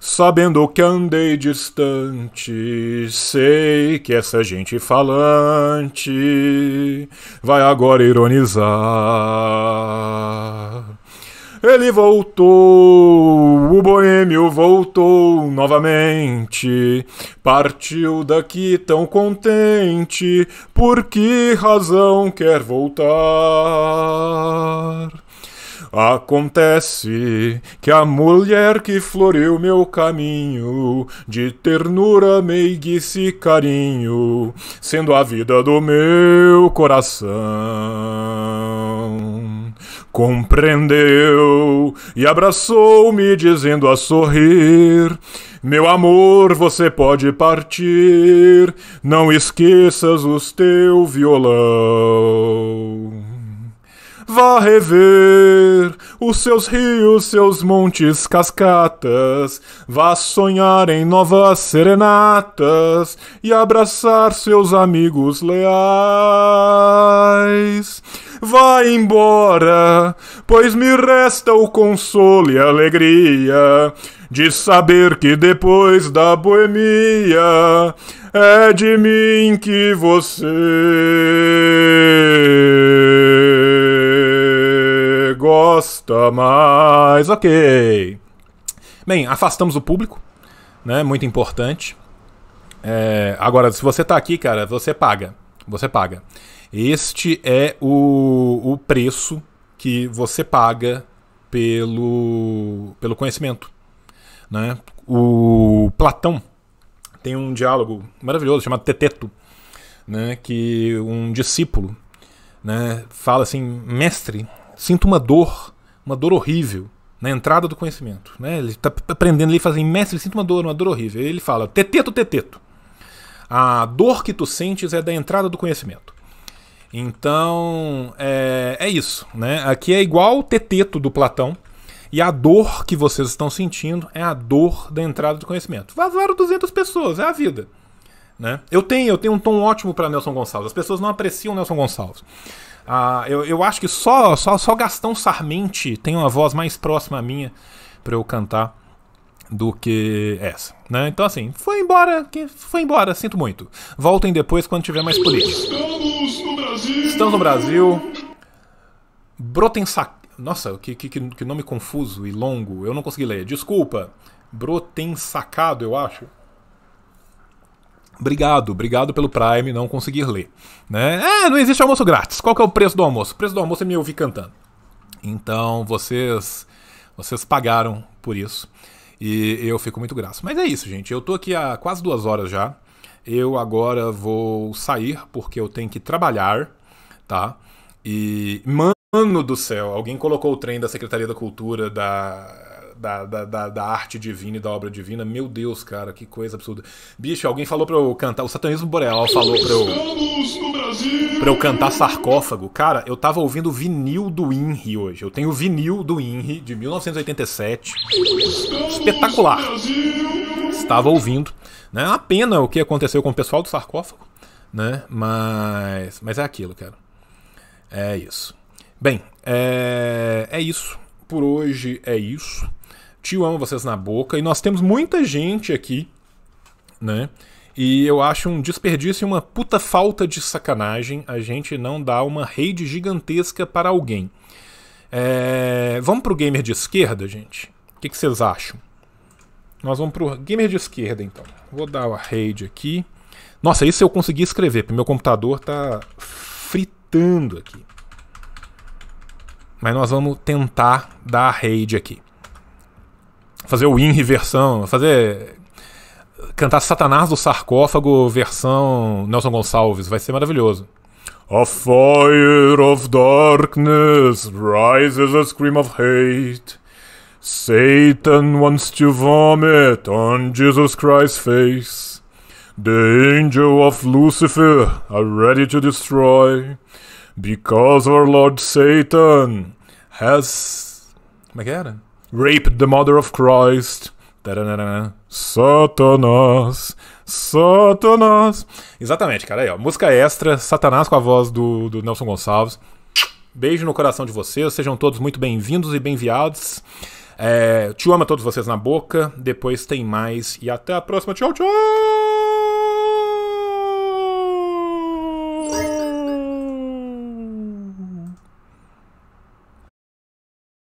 sabendo que andei distante, sei que essa gente falante vai agora ironizar. Ele voltou, o boêmio voltou novamente. Partiu daqui tão contente, por que razão quer voltar? Acontece que a mulher que floriu meu caminho, de ternura, meiguice e carinho, sendo a vida do meu coração, compreendeu e abraçou-me, dizendo a sorrir. Meu amor, você pode partir, não esqueças o teu violão vá rever os seus rios, seus montes, cascatas, vá sonhar em novas serenatas e abraçar seus amigos leais. Vá embora, pois me resta o consolo e alegria de saber que depois da boemia é de mim que você gosta mais. Ok. Bem, afastamos o público, né? Muito importante. É, agora, se você tá aqui, cara, você paga. Você paga. Este é o, o preço que você paga pelo, pelo conhecimento. Né? O Platão tem um diálogo maravilhoso chamado Teteto, né? que um discípulo né, fala assim: Mestre, sinto uma dor, uma dor horrível na entrada do conhecimento. Né? Ele está aprendendo, ele fala assim, mestre, sinto uma dor, uma dor horrível. Ele fala, teteto, teteto. A dor que tu sentes é da entrada do conhecimento. Então, é, é isso. Né? Aqui é igual o teteto do Platão. E a dor que vocês estão sentindo é a dor da entrada do conhecimento. Vazaram 200 pessoas, é a vida. Né? Eu tenho, eu tenho um tom ótimo para Nelson Gonçalves. As pessoas não apreciam Nelson Gonçalves. Ah, eu, eu acho que só, só, só Gastão Sarmente tem uma voz mais próxima à minha para eu cantar do que essa, né? Então assim, foi embora, foi embora, sinto muito. Voltem depois quando tiver mais política. Estamos no Brasil. Estamos no Brasil. sac. Nossa, que, que, que nome confuso e longo. Eu não consegui ler. Desculpa. Brotensacado, eu acho. Obrigado, obrigado pelo Prime não conseguir ler. Né? É, não existe almoço grátis. Qual que é o preço do almoço? O preço do almoço é me ouvir cantando. Então, vocês vocês pagaram por isso. E eu fico muito grato. Mas é isso, gente. Eu tô aqui há quase duas horas já. Eu agora vou sair porque eu tenho que trabalhar, tá? E, mano do céu, alguém colocou o trem da Secretaria da Cultura da da, da, da, da, arte divina e da obra divina. Meu Deus, cara, que coisa absurda. Bicho, alguém falou pra eu cantar. O satanismo boreal falou pra eu. Pra eu cantar sarcófago. Cara, eu tava ouvindo vinil do INRI hoje. Eu tenho vinil do INRI de 1987. Espetacular. Estava ouvindo. Né? É né? uma pena o que aconteceu com o pessoal do sarcófago, né? Mas, mas é aquilo, cara. É isso. Bem, é, é isso. Por hoje é isso. Tio Amo Vocês na Boca. E nós temos muita gente aqui, né? E eu acho um desperdício e uma puta falta de sacanagem a gente não dar uma rede gigantesca para alguém. É... Vamos pro gamer de esquerda, gente? O que, vocês acham? Nós vamos pro gamer de esquerda, então. Vou dar uma rede aqui. Nossa, isso eu consegui escrever, porque meu computador tá fritando aqui. Mas nós vamos tentar dar a rede aqui fazer o Inri versão, fazer cantar Satanás do sarcófago versão Nelson Gonçalves, vai ser maravilhoso. A fire of darkness rises a scream of hate. Satan wants to vomit on Jesus Christ's face. The angel of Lucifer are ready to destroy. Because our Lord Satan has. Como é que era? Rape the Mother of Christ. Taranana. Satanás, Satanás. Exatamente, cara. Aí, ó. Música extra, Satanás com a voz do, do Nelson Gonçalves. Beijo no coração de vocês, sejam todos muito bem-vindos e bem-viados. É, te amo a todos vocês na boca. Depois tem mais e até a próxima. Tchau, tchau!